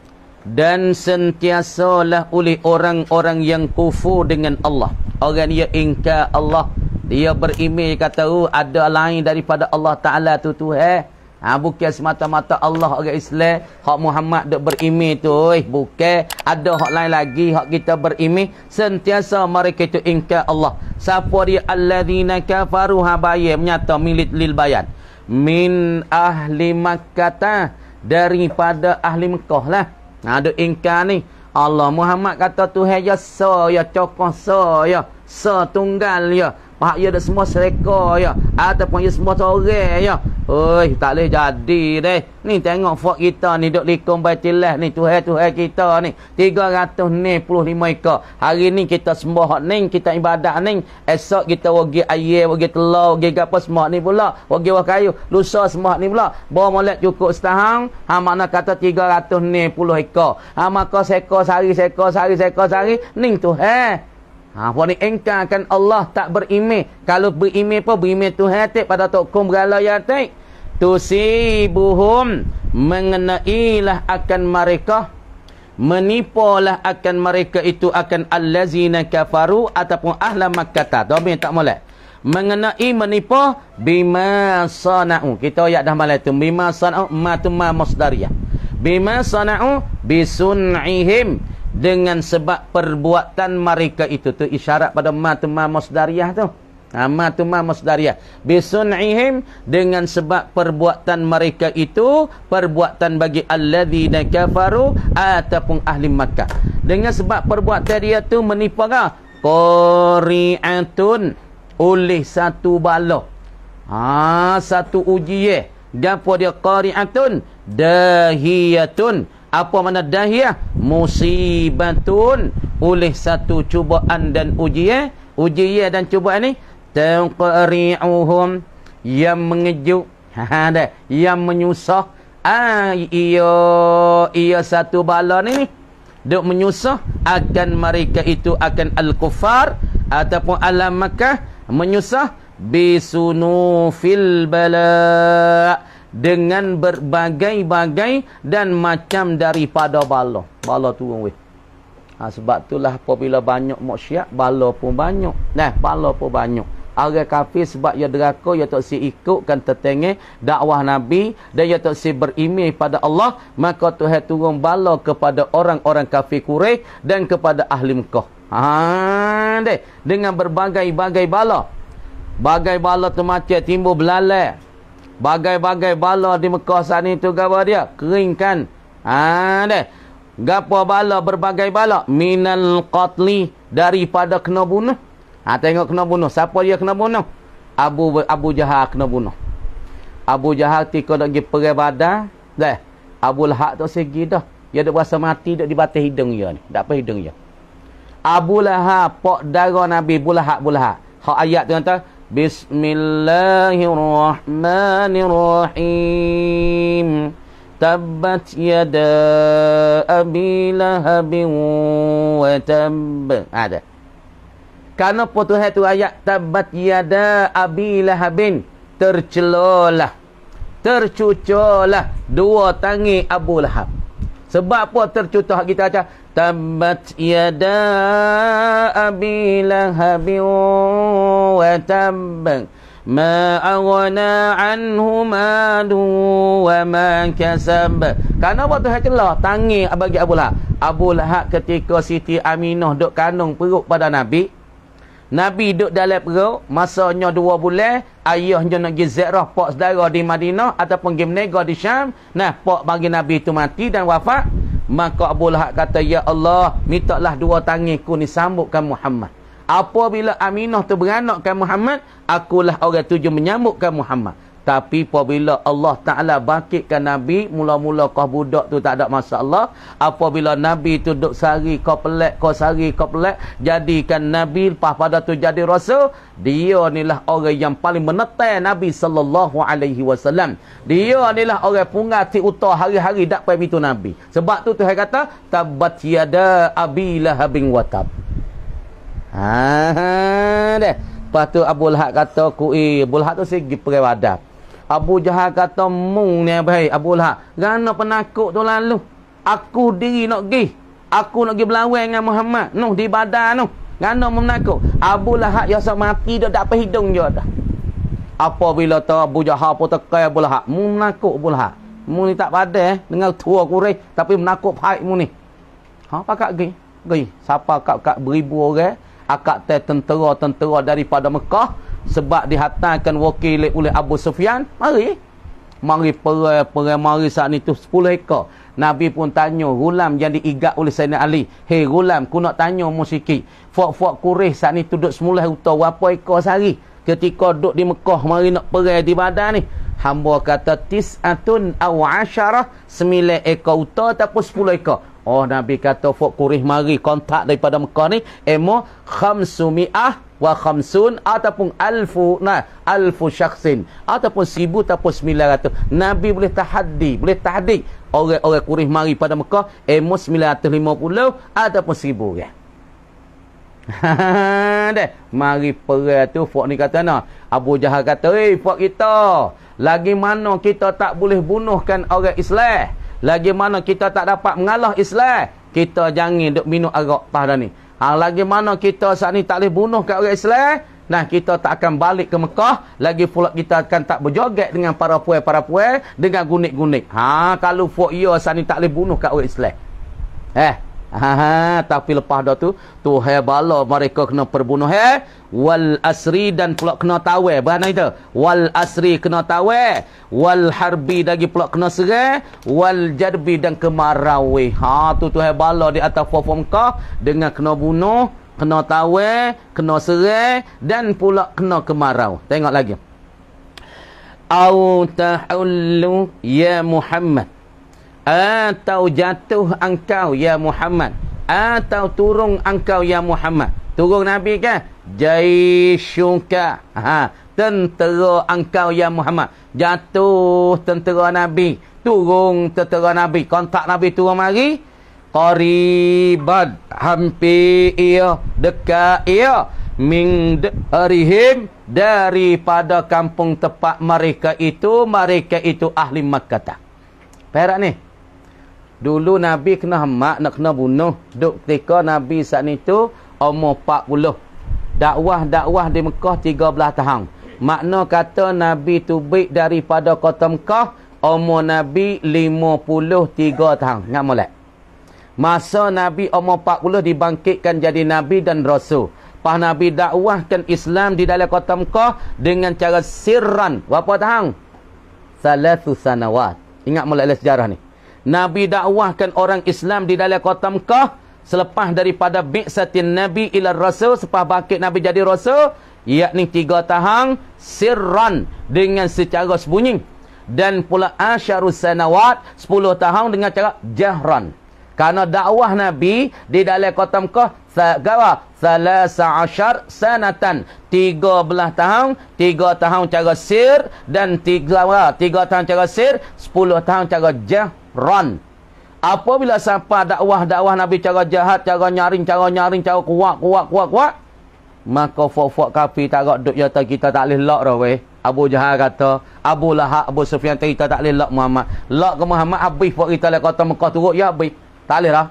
dan sentiasalah oleh orang-orang yang kufur dengan Allah orang yang ingkar Allah dia berimej kata oh, ada lain daripada Allah Taala tu tu eh? Ha, bukan semata-mata Allah orang Islam. Hak Muhammad duk berimi tu. Eh, bukan. Ada hak lain lagi. Hak kita berimi. Sentiasa mereka tu ingkar Allah. Siapa dia? Al-lazina kafaruha bayi. Menyata milik lil bayan. Min ahli makata. Daripada ahli mekoh lah. Ha, duk ingkar ni. Allah Muhammad kata tu. Ya sa, ya cokoh sa, ya. Sa tunggal, ya. Pak ya ada semua sereka ya. Ataupun ya semua toreng ya. Oi, tak leh jadi deh. Ni tengok fort kita ni duk likung baitillah ni Tuhan Tuhan kita ni. 365 ekor. Hari ni kita sembah ni, kita ibadah ni. Esok kita wagi air, wagi telur, wagi apa semua ni pula. Wagi wah kayu. Lusa semua ni pula. Ba molek cukup setahun. Ha makna kata 360 ekor. Ha maka seko, sehari seko, sehari seko, sehari ning Tuhan. Eh. Ha, engkau akan Allah tak berimeh. Kalau berimeh pun, berimeh tu hati pada tokum berala ya hati. mengenai lah akan mereka. Menipulah akan mereka itu akan allazina kafaru ataupun ahla makkata. Dormi tak boleh. Mengenai menipu bima sana'u. Kita ayat dah malam itu. Bima sana'u matumah masdariah. Bima sana'u bisun'ihim dengan sebab perbuatan mereka itu tu isyarat pada matuma masdariah tu ha, matuma masdariah bisun'ihim dengan sebab perbuatan mereka itu perbuatan bagi alladzina kafaru ataupun ahli makkah dengan sebab perbuatan dia tu menipu ke qari'atun oleh satu bala ha satu ujiye gapo dia qari'atun dahiyatun apa makna dahiyah eh? musibatun oleh satu cubaan dan ujian eh? ujian ya, dan cubaan ni taqri'uhum yang mengejuk *laughs* ha, ada yang menyusah ah, ia ia satu balon ni duk menyusah akan mereka itu akan al-kufar ataupun alam makkah menyusah fil bala dengan berbagai-bagai dan macam daripada bala. Bala turun weh. Ha, sebab itulah apabila banyak maksyiat, bala pun banyak. Nah, bala pun banyak. Orang kafir sebab ia deraka, ia tak si ikutkan tertengah dakwah Nabi dan ia tak si berimeh pada Allah. Maka Tuhan turun bala kepada orang-orang kafir kureh dan kepada ahli Mekah. Ha, Dengan berbagai-bagai bala. Bagai bala macam timbul belalai bagai-bagai bala di Mekah saat ni tu gapo dia? Keringkan. Ha deh. Gapo bala berbagai bala? Minal qatli daripada kena bunuh. Ha tengok kena bunuh. Siapa dia kena bunuh? Abu Abu Jahal kena bunuh. Abu Jahal tika nak pergi perang Badar, deh. Abu Lahab tu segi dah. Dia dah rasa mati dah dibatih hidung dia ni. Tak apa hidung dia. Abu Lahab pak darah Nabi Abu Lahab Abu Hak ayat tu kata Bismillahirrahmanirrahim. الله yada الرحيم تبت يدا أبي لهب Karena putuhnya itu ayat tabat yada abilah bin tercelolah. Tercucolah dua tangi Abu Lahab. Sebab apa tercucuh kita macam تبت يدا أبي لهب وتب ما أغنى عنه ماله وما كسب Karena waktu hari telah tangi bagi Abu Lahab Abu Lahab ketika Siti Aminah duduk kandung perut pada Nabi Nabi duduk dalam perut Masanya dua bulan Ayahnya nak pergi zairah Pak saudara di Madinah Ataupun pergi menegar di Syam Nah, Pak bagi Nabi itu mati dan wafat Maka Abu Lahab kata, Ya Allah, mintalah dua tangiku ni sambutkan Muhammad. Apabila Aminah tu beranakkan Muhammad, akulah orang tujuh menyambutkan Muhammad. Tapi apabila Allah Ta'ala bangkitkan Nabi, mula-mula kau budak tu tak ada masalah. Apabila Nabi tu duduk sari, kau pelik, kau sari, kau pelik, jadikan Nabi lepas pada tu jadi rasul, dia ni lah orang yang paling menetai Nabi Sallallahu Alaihi Wasallam. Dia ni lah orang punga ti utah hari-hari dak pergi itu Nabi. Sebab tu tu saya kata, Tabat yada abila habing watab. Ah, Haa, ha, deh. Ha, ha, lepas tu Abu Lahab kata, Kui, Abu Lahab tu segi perewadab. Abu Jahal kata mu ni abai Abu Lahab gana penakut tu lalu aku diri nak pergi aku nak pergi berlawan dengan Muhammad noh di badan noh gana menakut Abu Lahab yasa mati dah dak hidung dia dah apabila tu Abu Jahal pun tekai Abu Lahab mu menakut Abu Lahab mu ni tak padah eh, dengan tua kurai tapi menakut pai mu ni ha pakak pergi pergi siapa kak kak beribu orang akak tentera-tentera daripada Mekah sebab dihantarkan wakil oleh Abu Sufyan mari mari perai perai mari saat itu 10 ekor Nabi pun tanya gulam yang diigat oleh Sayyidina Ali hei gulam ku nak tanya musiki, sikit fok-fok kurih saat ni duduk semula utah berapa ekor sehari ketika duduk di Mekah mari nak perai di badan ni hamba kata tis'atun aw asyarah 9 ekor utah ataupun 10 ekor Oh Nabi kata Fok Kurih mari kontak daripada Mekah ni Emo Khamsumi'ah Wa khamsun Ataupun alfu Nah Alfu syaksin Ataupun seribu Ataupun sembilan ratus Nabi boleh tahaddi Boleh tahaddi Orang-orang kurih mari pada Mekah Emo sembilan ratus lima puluh Ataupun seribu ya. *laughs* deh Mari perai tu Fok ni kata nah Abu Jahal kata Eh Fok kita Lagi mana kita tak boleh bunuhkan orang Islam lagi mana kita tak dapat mengalah Islam, kita jangan duk minum arak dah ni. Ha, lagi mana kita saat ni tak boleh bunuh kat orang Islam, nah kita tak akan balik ke Mekah, lagi pula kita akan tak berjoget dengan para puai-para puai, dengan gunik-gunik. Ha, kalau for you saat ni tak boleh bunuh kat orang Islam. Eh, Ha, ha, tapi lepas dah tu tu bala mereka kena perbunuh eh? wal asri dan pula kena tawe bahana itu wal asri kena tawe wal harbi lagi pula kena serai wal jadbi dan kemarawi ha tu tu bala di atas form kah dengan kena bunuh kena tawe kena serai dan pula kena kemarau tengok lagi au tahullu ya muhammad atau jatuh engkau ya Muhammad Atau turun engkau ya Muhammad Turun Nabi ke? Jaisyuka ha, Tentera engkau ya Muhammad Jatuh tentera Nabi Turun tentera Nabi Kontak Nabi turun mari Qaribad Hampir ia Dekat ia Min darihim Daripada kampung tempat mereka itu Mereka itu ahli Makkah Perak ni Dulu Nabi kena hamak, nak kena bunuh. Duk ketika Nabi saat ni tu, umur 40. Dakwah-dakwah di Mekah 13 tahun. Makna kata Nabi tu tubik daripada kota Mekah, umur Nabi 53 tahun. Nggak boleh. Masa Nabi umur 40 dibangkitkan jadi Nabi dan Rasul. Pah Nabi dakwahkan Islam di dalam kota Mekah dengan cara sirran. Berapa tahun? Salatu sanawat. Ingat mulai sejarah ni. Nabi dakwahkan orang Islam di dalam kota Mekah selepas daripada bi'satin Nabi ila Rasul selepas bangkit Nabi jadi Rasul yakni tiga tahang sirran dengan secara sembunyi dan pula asyarus sanawat 10 tahun dengan cara jahran kerana dakwah Nabi di dalam kota Mekah sagawa salasa asyar sanatan 13 tahun 3 tahun cara sir dan 3 3 tahun cara sir 10 tahun cara jah run. Apabila siapa dakwah-dakwah Nabi cara jahat, cara nyaring, cara nyaring, cara kuat, kuat, kuat, kuat. Maka fok-fok kapi takut duk yata kita tak boleh lak dah weh. Abu Jahar kata, Abu Lahak, Abu Sufyan kita tak boleh lak Muhammad. Lak ke Muhammad habis fok kita lah kata Mekah turut, ya habis. Tak boleh lah.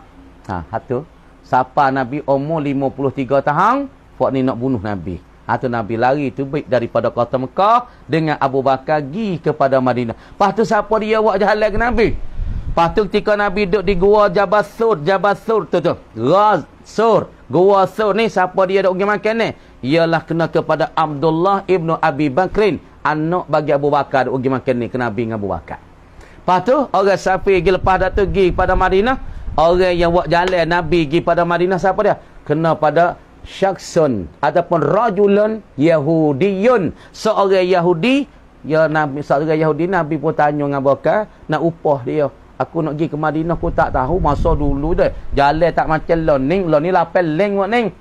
Ha, hatu. sapa Nabi umur 53 tahun, fok ni nak bunuh Nabi. atau ha, Nabi lari tu baik daripada kota Mekah dengan Abu Bakar pergi kepada Madinah. Lepas tu siapa dia buat jahat lagi Nabi. Lepas tu ketika Nabi duduk di gua Jabal Sur, Jabal Sur tu tu. Ras Sur, gua Sur ni siapa dia duk pergi makan ni? Ialah kena kepada Abdullah Ibnu Abi Bakrin, anak bagi Abu Bakar duk pergi makan ni ke Nabi dengan Abu Bakar. Lepas tu orang Safi pergi lepas dah tu pergi pada Madinah, orang yang buat jalan Nabi pergi pada Madinah siapa dia? Kena pada Syakson ataupun Rajulun Yahudiyun. Seorang Yahudi, ya Nabi, seorang Yahudi Nabi pun tanya dengan Bakar, nak upah dia. Aku nak pergi ke Madinah aku tak tahu masa dulu dah. Jalan tak macam lo ning, lo ni lapel leng wak ning.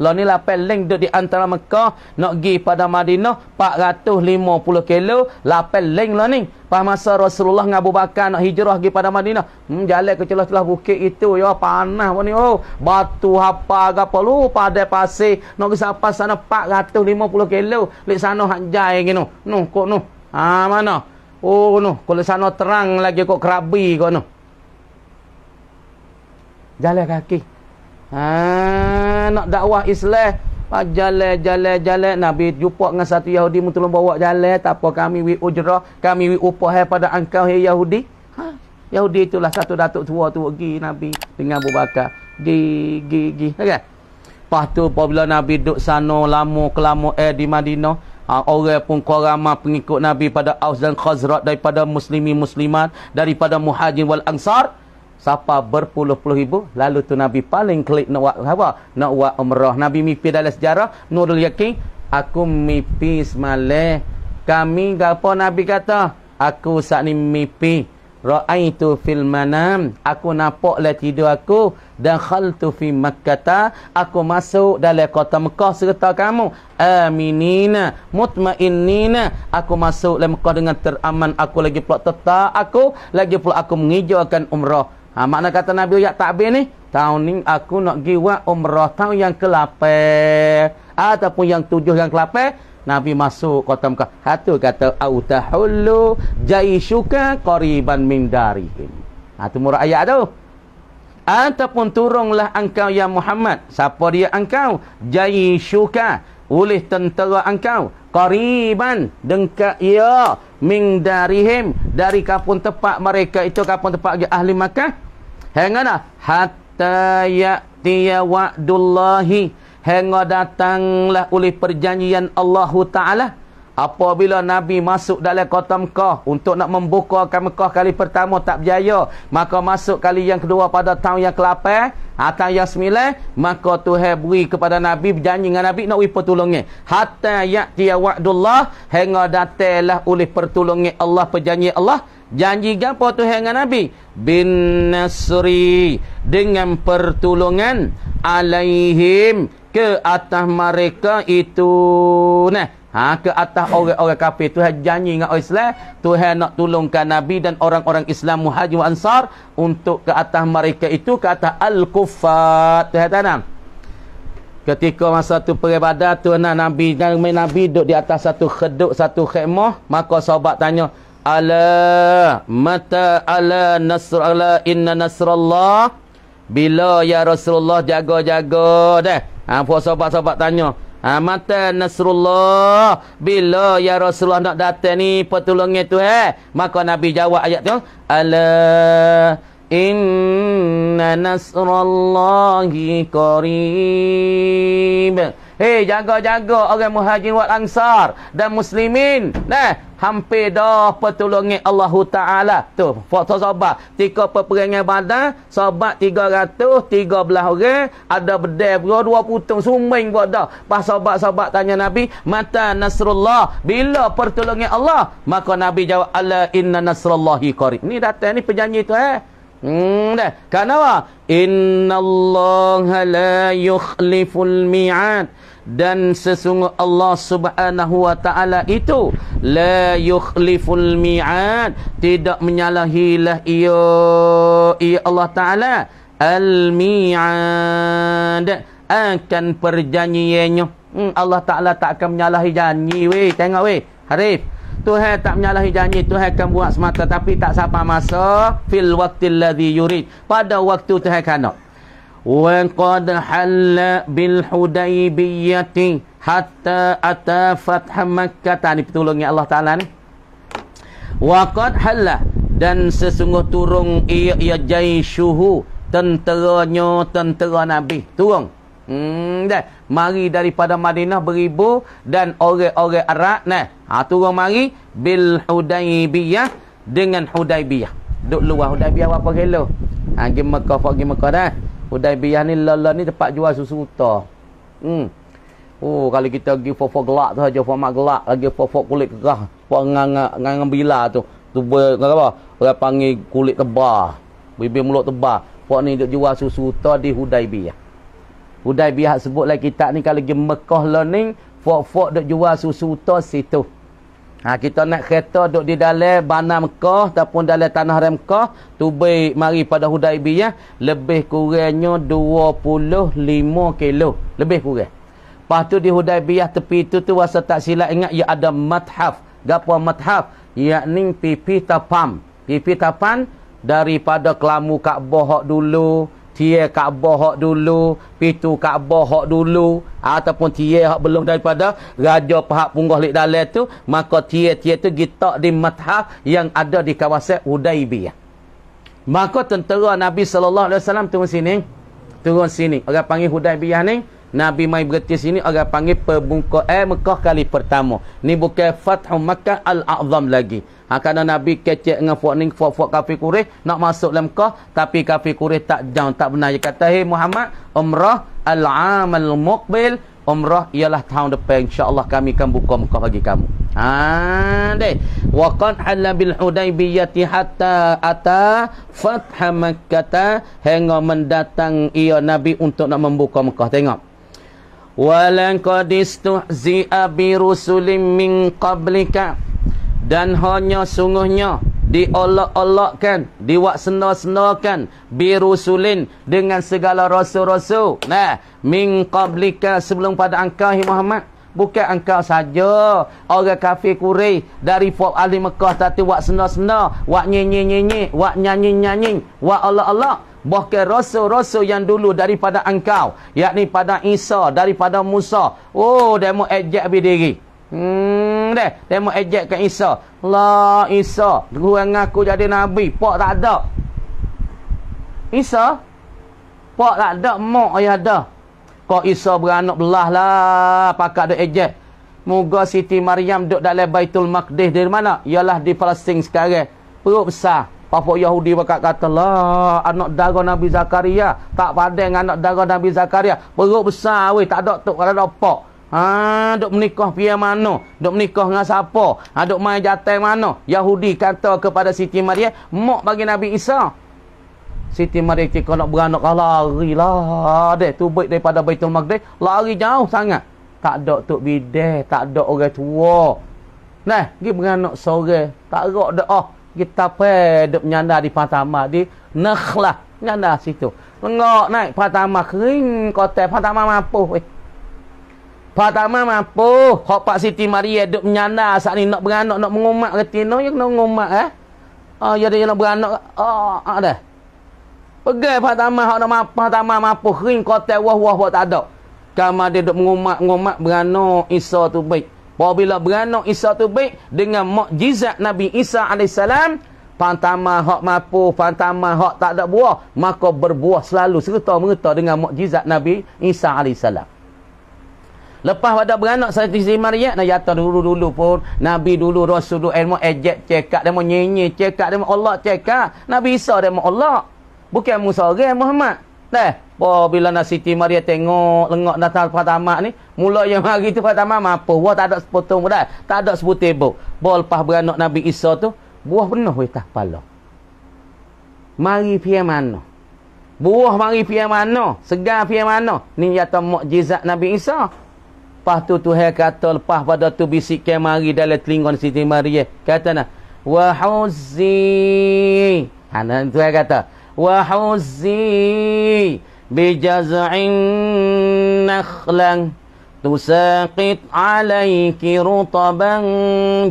Lo ni lapel leng di antara Mekah nak pergi pada Madinah 450 kilo, lapel leng lo ning. Pas masa Rasulullah dengan Abu Bakar nak hijrah pergi pada Madinah. Hmm, jalan ke celah-celah bukit itu ya panah wak ni. Oh, batu apa agak lu pada pasir. Nak ke sapa sana 450 kilo. Lek sana hak jai gitu. Nuh kok nuh. Ah mana? Oh no, kalau sana terang lagi kok kerabi kok no. Jalan kaki. Ha, nak dakwah Islam. Pak ha, jalan, jalan, jalan. Nabi jumpa dengan satu Yahudi. Mungkin bawa jalan. Tak apa kami wi ujrah. Kami wi upah pada engkau hei Yahudi. Ha? Yahudi itulah satu datuk tua tu pergi Nabi dengan Abu Bakar. Gi, gi, gi. Okay? Lepas tu apabila Nabi duduk sana lama kelama eh di Madinah. Ah, orang pun korama pengikut Nabi pada Aus dan Khazrat daripada muslimi-muslimat daripada muhajir wal ansar siapa berpuluh-puluh ribu lalu tu Nabi paling klik nak buat apa nak buat umrah Nabi mimpi dalam sejarah Nurul Yakin aku mimpi semalam kami gapo Nabi kata aku saat ni mimpi Ra'aitu fil manam aku nampak le tidur aku dan khaltu fi makkata aku masuk dalam kota Mekah serta kamu aminina mutmainnina aku masuk dalam Mekah dengan teraman aku lagi pula tetap aku lagi pula aku mengijakan umrah ha makna kata Nabi ya takbir ni tahun ni aku nak gi umrah tahun yang ke-8 ataupun yang tujuh yang ke-8 Nabi masuk kota Mekah. Hatu kata autahullu jaisuka qariban min darihim. Hatu murah ayat tu. Ataupun turunlah engkau ya Muhammad. Siapa dia engkau? Jaisuka oleh tentera engkau qariban dengkak ya min darihim dari kapun tempat mereka itu kapun tempat ahli Makkah. Hangana lah. hatta ya tiya wa'dullahi Hingga datanglah oleh perjanjian Allah Ta'ala. Apabila Nabi masuk dalam kota Mekah untuk nak membuka Mekah kali pertama tak berjaya. Maka masuk kali yang kedua pada tahun yang ke-8 atau ah, yang ke-9. Maka Tuhan beri kepada Nabi, berjanji dengan Nabi nak pertolongnya. Hatta yaktia ya wa'dullah hingga datanglah oleh pertolongnya Allah, perjanji Allah. Janji apa Tuhan dengan Nabi? Bin Nasri. Dengan pertolongan alaihim ke atas mereka itu nah ha ke atas orang-orang kafir Tuhan janji dengan orang Islam Tuhan nak tolongkan nabi dan orang-orang Islam Muhajir wa Ansar untuk ke atas mereka itu ke atas al-kuffat Tuhan tanam ketika masa tu peribadah tu, nak nabi dan nabi duduk di atas satu kheduk satu khemah maka sahabat tanya ala mata ala nasr ala inna nasrallah bila ya Rasulullah jaga-jaga dah. Ha sahabat-sahabat tanya. Ha mata Nasrullah bila ya Rasulullah nak datang ni pertolongan tu eh. Maka Nabi jawab ayat tu, ala Inna nasrallahi qarib. Hei, jaga-jaga orang muhajir wal ansar dan muslimin. Nah, hampir dah pertolongi Allah Ta'ala. Tu, foto sobat. Tiga peperangan badan, sobat tiga tiga ratus belah. orang. Ada bedai pula, dua putung, sumbing pula dah. Pas sobat-sobat tanya Nabi, Mata Nasrullah, bila pertolongi Allah? Maka Nabi jawab, Allah inna Nasrullahi qarib. Ni datang, ni penjanji tu eh. Hmm Kerana apa? Inna Allah la yukhliful mi'ad. Dan sesungguh Allah subhanahu wa ta'ala itu. La yukhliful mi'ad. Tidak menyalahilah ia, ia Allah ta'ala. Al-mi'ad. Akan perjanjiannya. Hmm, Allah ta'ala tak akan menyalahi janji. Weh, tengok weh. Harif. Tuhan tak menyalahi janji Tuhan akan buat semata tapi tak sampai masa fil waqtil ladzi yurid pada waktu Tuhan kena wa qad halla bil hudaybiyyati hatta ata fath makkah tani pertolongan Allah taala ni wa qad halla dan sesungguh turung ia ia jaisuhu tenteranya tentera nabi turung Hmm, dah. Mari daripada Madinah beribu dan orang-orang Arab nah. Ha turun mari bil Hudaybiyah dengan Hudaybiyah. Duk luar Hudaybiyah apa gelo? Ha pergi Mekah, pergi Mekah dah. Hudaybiyah ni lala ni tempat jual susu unta. Hmm. Oh, kalau kita pergi fofok gelak tu saja, fofok gelak, lagi fofok kulit kerah, fofok ngang-ngang bila tu. Tu ber, apa? Orang panggil kulit tebal. Bibir mulut tebal. Fofok ni jual susu unta di Hudaybiyah. Hudai biar sebut lagi kitab ni kalau pergi Mekah learning, fok-fok duk jual susu tu situ. Ha, kita nak kereta duduk di dalam Bana Mekah ataupun dalam Tanah Ram Mekah Tubik mari pada Hudaibiyah Lebih kurangnya 25 kilo Lebih kurang Lepas tu di Hudaibiyah tepi tu tu Rasa tak silap ingat ia ya ada mathaf Gapa mathaf? Yakni pipi tapam Pipi tapam daripada kelamu bohok dulu tiye Kaabah hak dulu, pitu Kaabah hak dulu ataupun tiye hak belum daripada raja pahak punggah lik dalam tu, maka tiye-tiye tu gitak di mathaf yang ada di kawasan Hudaybiyah. Maka tentera Nabi sallallahu alaihi wasallam turun sini. Turun sini. Orang panggil Hudaybiyah ni Nabi mai berhenti sini orang panggil pembuka. eh, Mekah kali pertama. Ni bukan Fathu Makkah al-Azam lagi. Ha kerana Nabi kecek dengan fuak ni fuak-fuak kafir Quraisy nak masuk dalam Mekah tapi kafir Quraisy tak jauh tak benar dia kata hey Muhammad umrah al-am al-muqbil umrah ialah tahun depan insya-Allah kami akan buka Mekah bagi kamu. Ha deh. Wa qad halla bil Hudaybiyyah hatta ata Fathu Makkah hingga mendatang ia Nabi untuk nak membuka Mekah. Tengok kodis Walakad istuhzi'a birusulim min qablika Dan hanya sungguhnya diolok-olokkan, diwaksena-senakan birusulin dengan segala rasul-rasul. Nah, min qablika sebelum pada engkau Muhammad, bukan engkau saja orang kafir Quraisy dari Fort Ali Mekah tadi waksena-sena, wak nyinyi-nyinyi, wak nyanyi-nyanyi, wak olok-olok. nyanyi nyanyi wak olok olok Bahkan rasul-rasul yang dulu daripada engkau. Yakni pada Isa, daripada Musa. Oh, dia mau ejek habis diri. Hmm, deh. Dia mau ejek ke Isa. Lah, Isa. Gua aku jadi Nabi. Pak tak ada. Isa. Pak tak ada. Mak ayah ada. Kau Isa beranak belah lah. Pakat dia ejek. Moga Siti Maryam duduk dalam Baitul Maqdis. Di mana? Ialah di Palestin sekarang. Perut besar. Papa Yahudi berkata kata, lah, anak darah Nabi Zakaria. Tak pandai dengan anak darah Nabi Zakaria. Perut besar, weh. Tak ada tu, kalau ada pak. Haa, dok menikah pihak mana? Duk menikah dengan siapa? Haa, duk main jatai mana? Yahudi kata kepada Siti Maria, Mok bagi Nabi Isa. Siti Maria cikgu nak beranak, lari lah. Deh, tu baik daripada Baitul Maghdeh. Lari jauh sangat. Tak ada tu bidah tak ada orang tua. Nah, pergi beranak sore. Tak ada, dah. Oh kita pedup nyanda di pertama di nakhlah nyanda situ tengok naik pertama kering kota pertama mampu eh pertama mampu hok pak siti maria duk nyanda saat ni nak beranak nak mengumat retino yang nak mengumat eh oh ya dia nak beranak oh ah, ada ah, pegai pertama hok nak mampu pertama mampu kering kota wah wah buat tak ada kama dia duk mengumat ngumat beranak isa tu baik bila beranak Isa tu baik dengan mukjizat Nabi Isa AS, pantama hak mampu, pantama hak tak ada buah, maka berbuah selalu serta-merta dengan mukjizat Nabi Isa AS. Lepas pada beranak Saya Tisri Mariat Nak jatuh dulu-dulu pun Nabi dulu Rasul Rasulullah ilmu Ejek cekak Dia mau nyinyi cekak Dia mau Allah cekak Nabi Isa dia mau Allah Bukan Musa Rai Muhammad Dah, bila nak Siti Maria tengok lengok datang Fatama ni, mula yang hari tu Fatama mampu. Wah, tak ada sepotong dah. Tak ada sebutir buk. Bawa lepas beranak Nabi Isa tu, buah penuh weh tak kepala. Mari pihak mana? Buah mari pihak mana? Segar pihak mana? Ni yata mukjizat Nabi Isa. Lepas tu Tuhan kata, lepas pada tu bisikkan mari dalam telinga Siti Maria. Kata nak, Wahuzi. Ha, Tuhan kata, وحزي بجزع نخلا تساقط عليك رطبا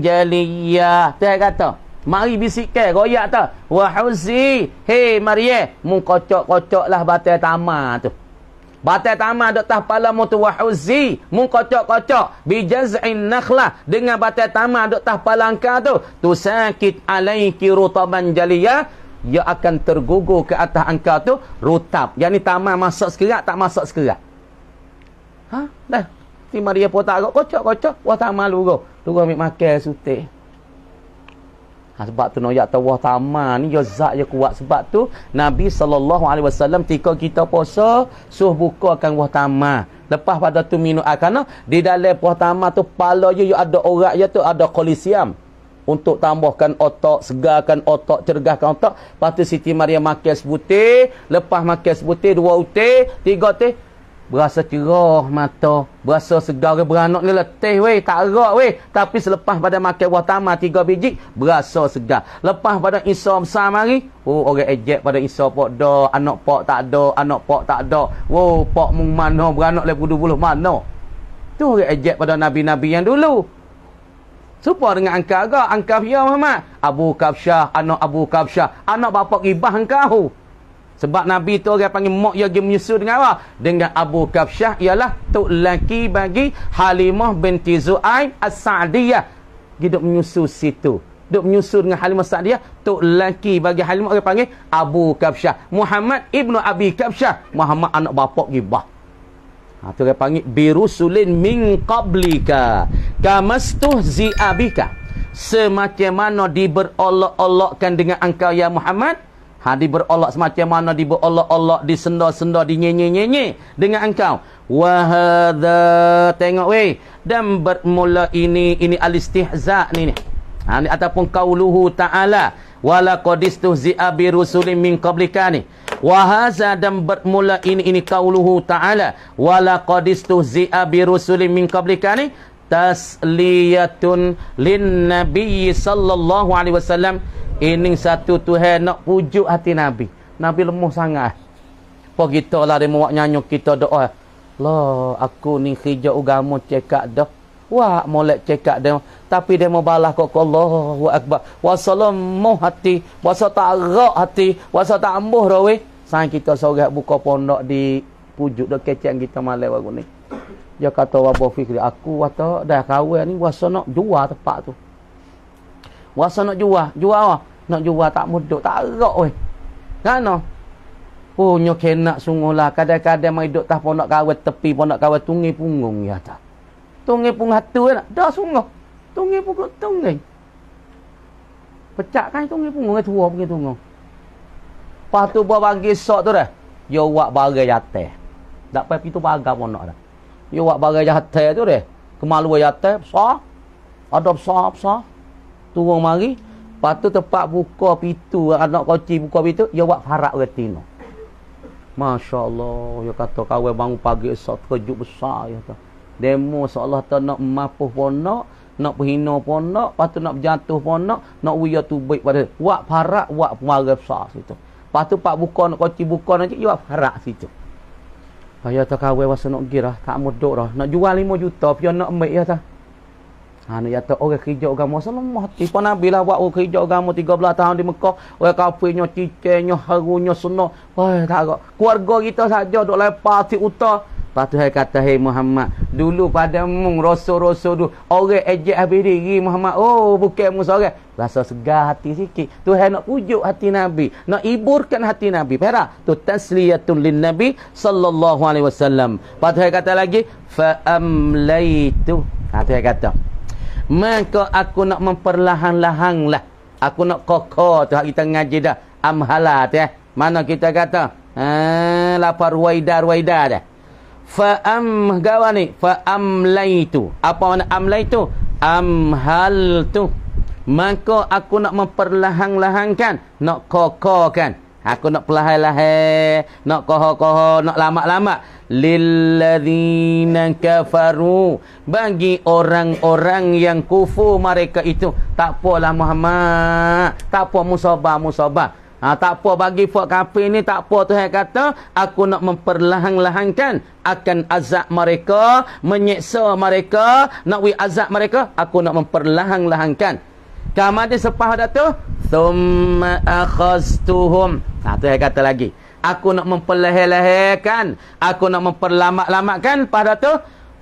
جليا تكتا Mari ke? goyak tu. Wahuzi, hey Maria, eh. mu kocok-kocok lah batal tamah tu. Batal tamah duk tah pala mu tu wahuzi, mu kocok-kocok. Bijaz'in nakhlah, dengan batal tamah duk tah pala engkau tu. Tu sakit alaiki rutaban jaliyah, ia akan tergugur ke atas angka tu rutab yang ni tamat masuk sekerat tak masak sekerat ha dah si maria pun tak agak kocok-kocok wah tamat lurah lurah ambil makan sutik ha, sebab tu noyak tawah tamat ni ia ya zat je kuat sebab tu Nabi SAW ketika kita puasa suh bukakan wah tamat lepas pada tu minum air kerana di dalam wah tamat tu pala je ya ada orang je ya tu ada kolisiam untuk tambahkan otak, segarkan otak, cergahkan otak. Lepas tu Siti Maria makan sebutir, lepas makan sebutir, dua utir, tiga utir. Berasa cerah mata, berasa segar beranak ni letih weh, tak erak weh. Tapi selepas pada makan buah tamar tiga biji, berasa segar. Lepas pada isa besar mari, oh orang ejek pada isa pok do, anak pok tak do, anak pok tak do. Oh pok mung mana, beranak lepuduh puluh mana. Tu orang ejek pada nabi-nabi yang dulu. Serupa dengan angkau agak. Angkau ya Muhammad. Abu Kapsyah. Anak Abu Kapsyah. Anak bapa ribah engkau. Sebab Nabi tu orang panggil mok ya gim nyusu dengan apa? Dengan Abu Kapsyah ialah tu laki bagi Halimah binti Zu'aib As-Sa'diyah. Giduk menyusu situ. Duduk menyusu dengan Halimah Sa'diyah. tu laki bagi Halimah orang panggil Abu Kapsyah. Muhammad ibnu Abi Kapsyah. Muhammad anak bapak ribah. Ha, tu dia panggil birusulin min qablika kamastuh zi'abika semacam mana diberolok-olokkan dengan engkau ya Muhammad ha diberolok semacam mana diberolok-olok disenda-senda dinyinyinyinyi dengan engkau wa hadza tengok wei dan bermula ini ini alistihza ni ni ha, ataupun qauluhu ta'ala wala laqad istuhzi'a birusulin min qablika ni Wahaza dan bermula ini ini kauluhu ta'ala. Walakadistuh zi'a birusulim min kablikani. Tasliyatun lin nabi sallallahu alaihi wasallam. Ini satu tuhan nak pujuk hati nabi. Nabi lemah sangat. Pergitulah dia muak nyanyuk kita doa. Loh, aku ni hijau ugamu cekak dah. Wah, molek cekak dah. Tapi dia mau balas kok Allahu Akbar. Wasalamu hati, wasa hati, wasa ta'ambuh rawih. Sang kita sorak buka pondok di pujuk dok kecek kita malam waktu ni. Dia kata wabo fikri aku kata dah kawin ni buat nak jual tempat tu. Buat nak jual, jual ah. Nak jual tak mudah, tak erok weh. Kano? Punya kena sungguh lah. Kadang-kadang mai duk tah pondok kawin tepi pondok kawin tungi punggung ya tak. Tungi pun hatu nak. Dah sungguh. Tungi pun tungi. Pecak kan tungi punggung tua pergi tungung. Lepas tu buat bagi sok tu dah. Yo buat barang jatuh. Tak payah pergi tu bagar pun nak dah. Yo buat barang jatuh tu dah. Kemalu jatuh besar. Ada besar besar. Turun mari. Lepas tu tempat buka pintu anak koci buka pintu, yo buat farak retino. Masya-Allah, yo kata kawan bangun pagi esok terkejut besar yo kata. Demo seolah tu nak mampuh pun nak, nak berhina pun nak, lepas tu nak berjatuh pun nak, nak uya tu baik pada. Buat farak, buat pemarah besar situ. Lepas tu pak buka nak koci buka nanti jual harap situ. Payah tak kawai wasa nak girah, tak mudok lah. Nak jual lima juta, payah nak ambil ya tak. Ha, nak tak orang okay, kerja agama. Salam mati pun Nabi lah buat orang kerja agama tiga belah tahun di Mekah. Orang kafirnya, cicinya, harunya, senang. Wah, tak agak. Keluarga kita saja duduk lepas si utah. Lepas tu saya kata, Hey Muhammad, dulu pada mu rosu-rosu tu, orang ejek habis diri Muhammad, oh bukan mu seorang. Rasa segar hati sikit. Tu saya nak pujuk hati Nabi. Nak iburkan hati Nabi. Perak? Tu tasliyatun lin Nabi sallallahu alaihi wasallam. Lepas tu saya kata lagi, fa'amlaitu. Lepas tu saya kata, maka aku nak memperlahan lahang lah. Aku nak koko. tu, kita ngaji dah. Amhalat ya. Eh. Mana kita kata? Haa, ah, lapar waidar waidar dah. Fa'am gawa ni Fa'am laitu Apa makna am laitu? hal tu Maka aku nak memperlahan-lahankan Nak kokokan Aku nak perlahan-lahan Nak koho-koho Nak lama-lama Lilladhinan kafaru Bagi orang-orang yang kufur mereka itu Tak apalah Muhammad Tak apa musabah-musabah Ha, tak apa bagi Fuad Kafir ni, tak apa Tuhan kata, aku nak memperlahan-lahankan akan azab mereka, menyiksa mereka, nak wik azab mereka, aku nak memperlahan-lahankan. Kamadi sepah dah tu, Thumma akhastuhum. Ha, Tuhan kata lagi, aku nak memperlahan-lahankan, aku nak memperlamak-lamakkan pada tu,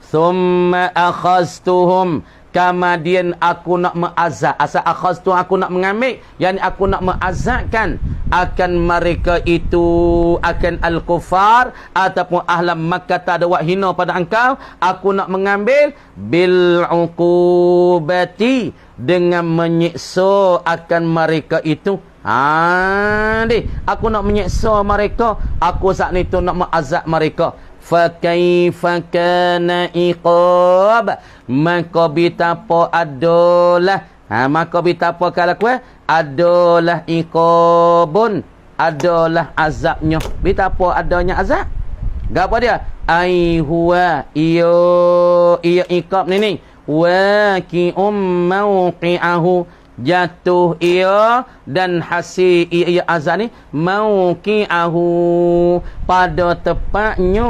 Thumma akhastuhum kemudian aku nak mengazab, asal akhaz tu aku nak mengambil yang aku nak mengazabkan akan mereka itu akan al-kufar ataupun ahlam makkah tak ada wahina pada engkau aku nak mengambil bil-uqubati dengan menyiksa akan mereka itu Ah, ni aku nak menyiksa mereka aku saat ni tu nak mengazab mereka fakaifa kana iqab maka bitapo adalah ha maka bitapo kalau kuat eh? adalah iqabun adalah azabnya bitapo adanya azab gapo dia ai huwa iyo iyo iqab ni ni waqi'um mauqi'ahu jatuh ia dan hasil ia, ia azan ni mauki'ahu pada tepatnya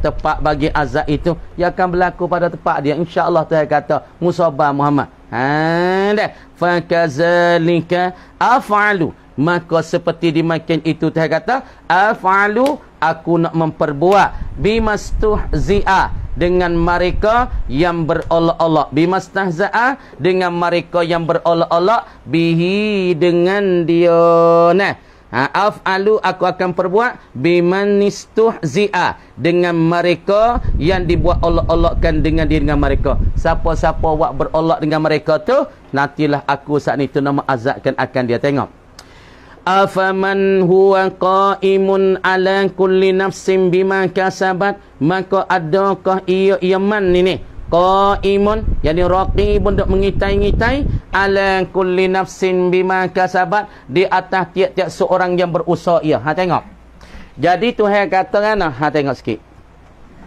tepat bagi azan itu yang akan berlaku pada tepat dia insyaallah Tuhan kata musabah Muhammad ha dah fa kazalika af'alu maka seperti dimakan itu Tuhan kata af'alu aku nak memperbuat bimastuh zia dengan mereka yang berolok-olok zia dengan mereka yang berolok-olok bihi dengan dia nah ha, alu aku akan perbuat bimanistuh zia dengan mereka yang dibuat olok-olokkan dengan diri dengan mereka siapa-siapa buat berolok dengan mereka tu nantilah aku saat itu nama azabkan akan dia tengok afaman huwa qaimun ala kulli nafsin bima kasabat maka adakah ia yaman ini qaimun yakni raqibun dak mengitai-ngitai ala kulli nafsin bima kasabat di atas tiap-tiap seorang yang berusaha ia ha tengok jadi tuhan kata kan ha tengok sikit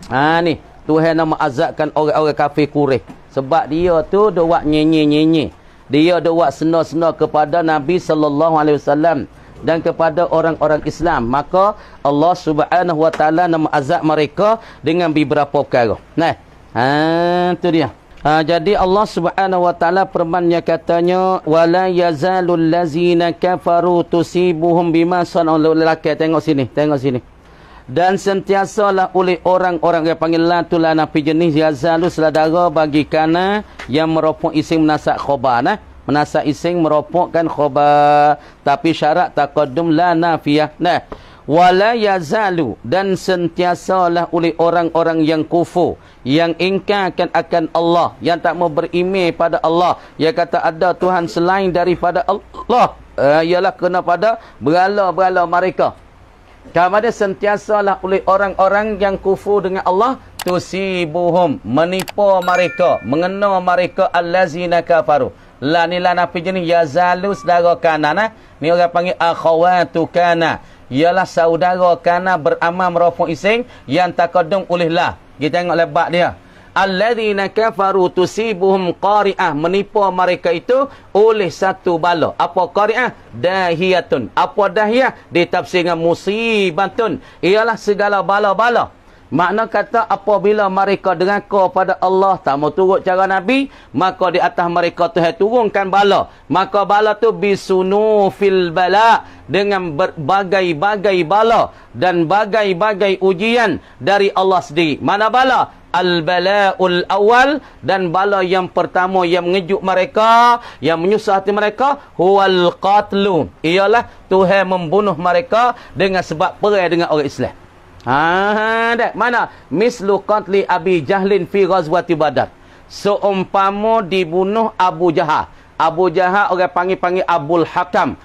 ha ni tuhan nak azabkan orang-orang kafir kureh sebab dia tu dak buat nyinyi-nyinyi dia ada buat senar-senar kepada Nabi sallallahu alaihi wasallam dan kepada orang-orang Islam maka Allah Subhanahu wa taala nama azab mereka dengan beberapa perkara nah ha tu dia ha, jadi Allah Subhanahu wa taala firman katanya wala yazalul lazina kafaru tusibuhum bima sanu lakat tengok sini tengok sini dan sentiasalah oleh orang-orang yang panggil la tulana fi jenis yazalu seladara bagi kana eh, yang meropok ising menasak khobar nah menasak ising meropokkan khobar tapi syarat taqaddum la nafiah ya. nah wala yazalu dan sentiasalah oleh orang-orang yang kufu yang ingkarkan akan Allah yang tak mau berime pada Allah yang kata ada tuhan selain daripada Allah uh, ialah kena pada berhala-berhala mereka kepada sentiasalah oleh orang-orang yang kufur dengan Allah tusibuhum menipu mereka mengena mereka allazina kafaru la ni la nafi jenis yazalu saudara kanan eh? ni orang panggil akhawatu kana ialah saudara kanan beramam rafu ising yang takadum oleh lah kita tengok lebat dia alladzina kafaru tusibuhum qari'ah menipu mereka itu oleh satu bala apa qari'ah dahiyatun apa dahiyah ditafsir dengan musibatun ialah segala bala-bala makna kata apabila mereka dengaka pada Allah tak mau turut cara nabi maka di atas mereka Tuhan turunkan bala maka bala tu bisunu fil bala dengan berbagai-bagai bala dan bagai-bagai ujian dari Allah sendiri mana bala Al-bala'ul awal Dan bala yang pertama yang mengejut mereka Yang menyusah hati mereka Huwal qatlu Ialah Tuhan membunuh mereka Dengan sebab perai dengan orang Islam Haa ha, dek Mana? Mislu qatli Abi Jahlin fi ghazwati badar Seumpama dibunuh Abu Jahal Abu Jahal orang panggil-panggil Abu'l-Hakam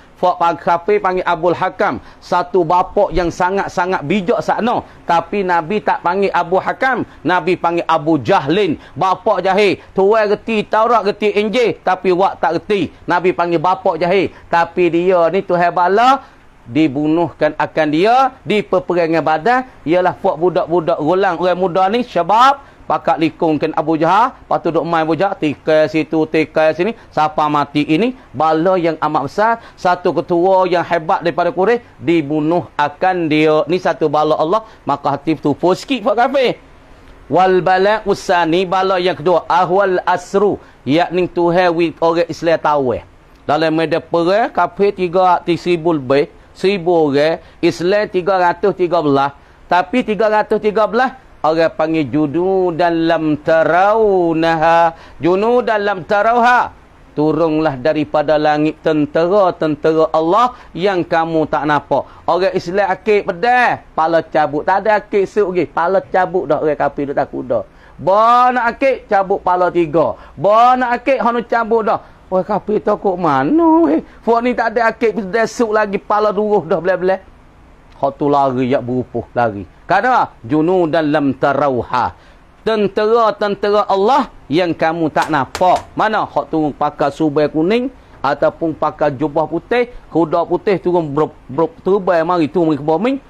Khafir panggil Abdul Hakam satu bapak yang sangat-sangat bijak sakno tapi Nabi tak panggil Abu Hakam Nabi panggil Abu Jahlin bapak jahil tuai reti Taurat geti Injil tapi wak tak geti. Nabi panggil bapak jahil tapi dia ni Tuhan bala dibunuhkan akan dia di peperangan badan ialah puak budak-budak golang orang muda ni sebab pakak likungkan Abu Jahal, lepas tu duk main Abu Jahal, tikai situ, tikai sini, siapa mati ini, bala yang amat besar, satu ketua yang hebat daripada Quraish, dibunuh akan dia, ni satu bala Allah, maka hati tu pun sikit buat kafir. Wal bala usani, bala yang kedua, ahwal asru, yakni tuhe wi orang Islam tawih. Eh. Dalam media perai, kafir tiga, seribu lebih, seribu orang, Islam tiga ratus tiga belah, tapi tiga ratus tiga belah, orang panggil junud dalam tarawnaha junud dalam tarawha turunglah daripada langit tentera-tentera Allah yang kamu tak nampak orang Islam akik pedas pala cabut tak ada akik sup lagi pala cabut dah orang kafir tak kuda ba nak akik cabut pala tiga ba nak akik hanu cabut dah orang kafir tak kok mano weh ni tak ada akik pedas sup lagi pala duruh dah belah-belah hatu lari yak berupuh lari kerana junudan lam tarauha tentera-tentera Allah yang kamu tak nampak mana hok turun pakai subai kuning ataupun pakai jubah putih kuda putih turun brok ber, mari tu mari ke bumi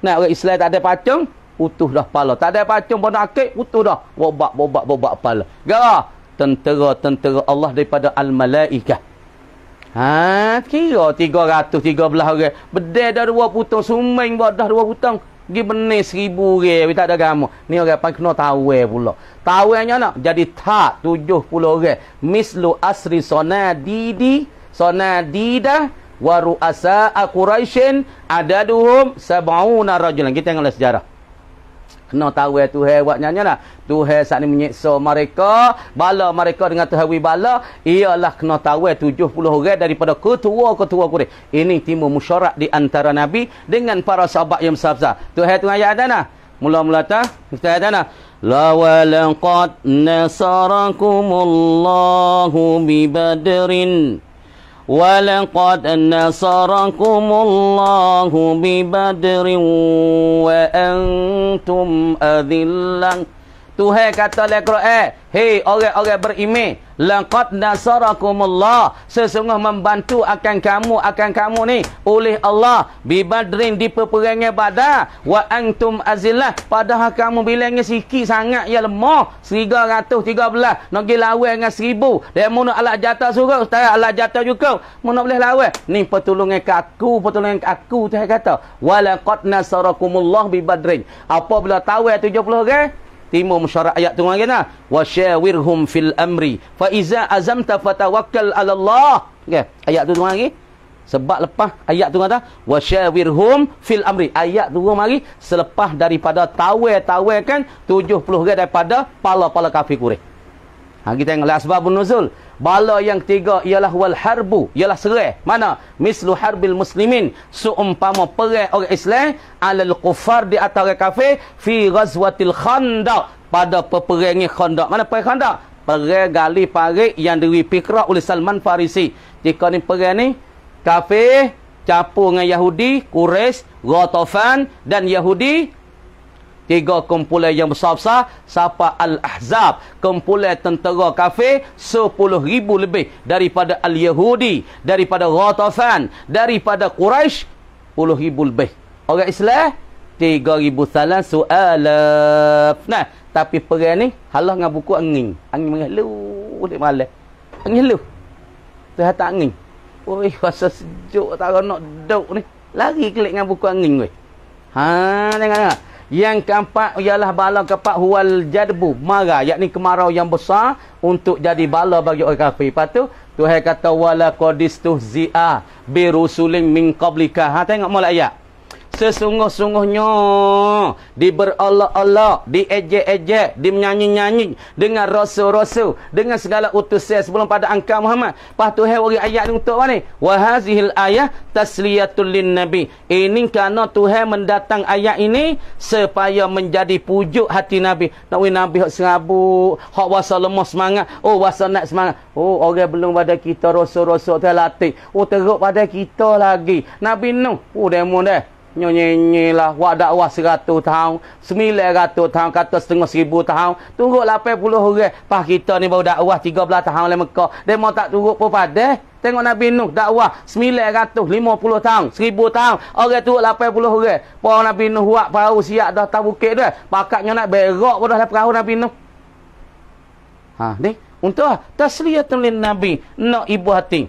nak orang Islam tak ada pacung utuh dah pala. tak ada pacung benda akik utuh dah bobak bobak bobak pala. gara tentera-tentera Allah daripada al-malaikah Ha, kira 313 orang. Bedah dah dua putung, sumeng buat dah dua putung. Gi benih seribu orang tapi tak ada agama. Ni orang pun kena tawe pula. Tawenya nak jadi tak tujuh puluh orang. Mislu asri sona didi sona dida wa ru'asa quraishin adaduhum sab'una rajulan. Kita tengoklah sejarah kena tahu eh tuhan buatnya nyalah tuhan saat ni menyiksa mereka bala mereka dengan tahwi bala ialah kena tahu eh puluh orang daripada ketua-ketua Quraisy ini timbul musyarak di antara nabi dengan para sahabat yang sabza tuhan tu ayat ada nah mula-mula tah kita ada nah la walaqad nasarakumullahu bi badrin ولقد نصركم الله ببدر وأنتم أذلة Tuhan kata dalam Quran, eh, "Hei orang-orang berimi laqad nasarakumullah." Sesungguh membantu akan kamu akan kamu ni oleh Allah bi di peperangan Badar wa antum azillah. Padahal kamu bilangnya sikit sangat ya lemah, 313 nak gila lawan dengan 1000. Dan mun alat jatah suruh, tak alat jatah juga. Mun boleh lawan. Ni pertolongan ke aku, pertolongan ke aku Tuhan kata, "Wa laqad nasarakumullah bi Apa bila tawai 70 orang? timur mesyuarat ayat tu kan wasyawirhum fil amri fa iza azamta fatawakkal ala Allah okay. ayat tu tu lagi sebab lepas ayat tu kata wasyawirhum fil amri ayat tu lagi selepas daripada tawe-tawe kan 70 gerai daripada pala-pala kafir kureh ha kita yang lihat sebab nuzul Bala yang ketiga ialah wal harbu, ialah serai. Mana? Mislu harbil muslimin, seumpama perang orang Islam alal kufar di antara kafir fi ghazwatil Khandaq, pada peperangi Khandaq. Mana perang Khandaq? Perang gali parit yang diwipikra oleh Salman Farisi. Jika ni perang ni kafir capung dengan Yahudi, Quraisy, Ghatafan dan Yahudi Tiga kumpulan yang besar-besar Sapa Al-Ahzab Kumpulan tentera kafir Sepuluh ribu lebih Daripada Al-Yahudi Daripada Ghatafan Daripada Quraisy Puluh ribu lebih Orang Islam Tiga ribu salam su'alaf Nah Tapi perang ni Halah dengan buku angin Angin mengeluh di malam Angin lu Tuhan tak angin Ui rasa sejuk Tak nak duk ni Lari kelik dengan buku angin weh Haa Tengok-tengok yang keempat ialah bala keempat huwal jadbu marah yakni kemarau yang besar untuk jadi bala bagi orang kafir. Patu Tuhan kata wala qadistuzia bi rusulin min qablika. Ha tengok mula ayat sesungguh-sungguhnya diberolok-olok, diejek-ejek, menyanyi nyanyi dengan rasul-rasul, dengan segala utusan sebelum pada angka Muhammad. Patuhi wari ayat ni untuk mana? ni hazihil ayah tasliyatul lin nabi. Ini kerana Tuhan mendatang ayat ini supaya menjadi pujuk hati nabi. Nak wi nabi hok serabut, hok wasa lemah semangat, oh wasa nak semangat. Oh orang belum pada kita rasul-rasul telatik, Oh teruk pada kita lagi. Nabi Nuh, oh demo dah nyonyi lah wak dakwah 100 tahun 900 tahun kata setengah seribu tahun turut puluh orang pas kita ni baru dakwah 13 tahun oleh Mekah dia mau tak turut pun pada tengok Nabi Nuh dakwah puluh tahun 1000 tahun orang turut puluh orang pun Nabi Nuh wak perahu siap dah tak bukit dia pakatnya nak berok pun dah perahu Nabi Nuh ha ni untuk tasliyatun lin nabi nak ibu hati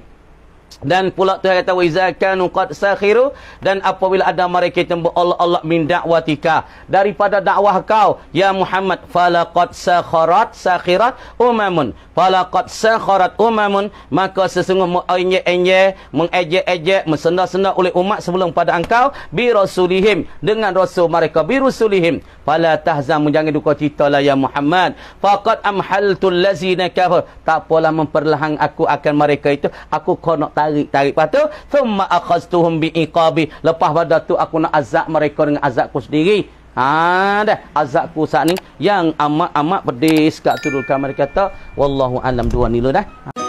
dan pula Tuhan kata wizakanu qad sakhiru dan apabila ada mereka tembu Allah Allah min da'watika daripada dakwah kau ya Muhammad falaqad sakharat sakhirat umamun falaqad sakharat umamun maka sesungguhnya enye-enye mengejek-ejek mensenda-senda oleh umat sebelum pada engkau bi rasulihim dengan rasul mereka bi rasulihim fala tahzam jangan duka cita lah ya Muhammad faqad amhaltul lazina kafar tak apalah memperlahang aku akan mereka itu aku kau nak tarik-tarik. Lepas tu, ثُمَّ أَخَزْتُهُمْ بِإِقَابِ Lepas pada tu, aku nak azab mereka dengan azabku sendiri. Haa, dah. Azabku saat ni, yang amat-amat pedis kat tu. Mereka kata, Wallahu alam dua ni lu dah. Haa.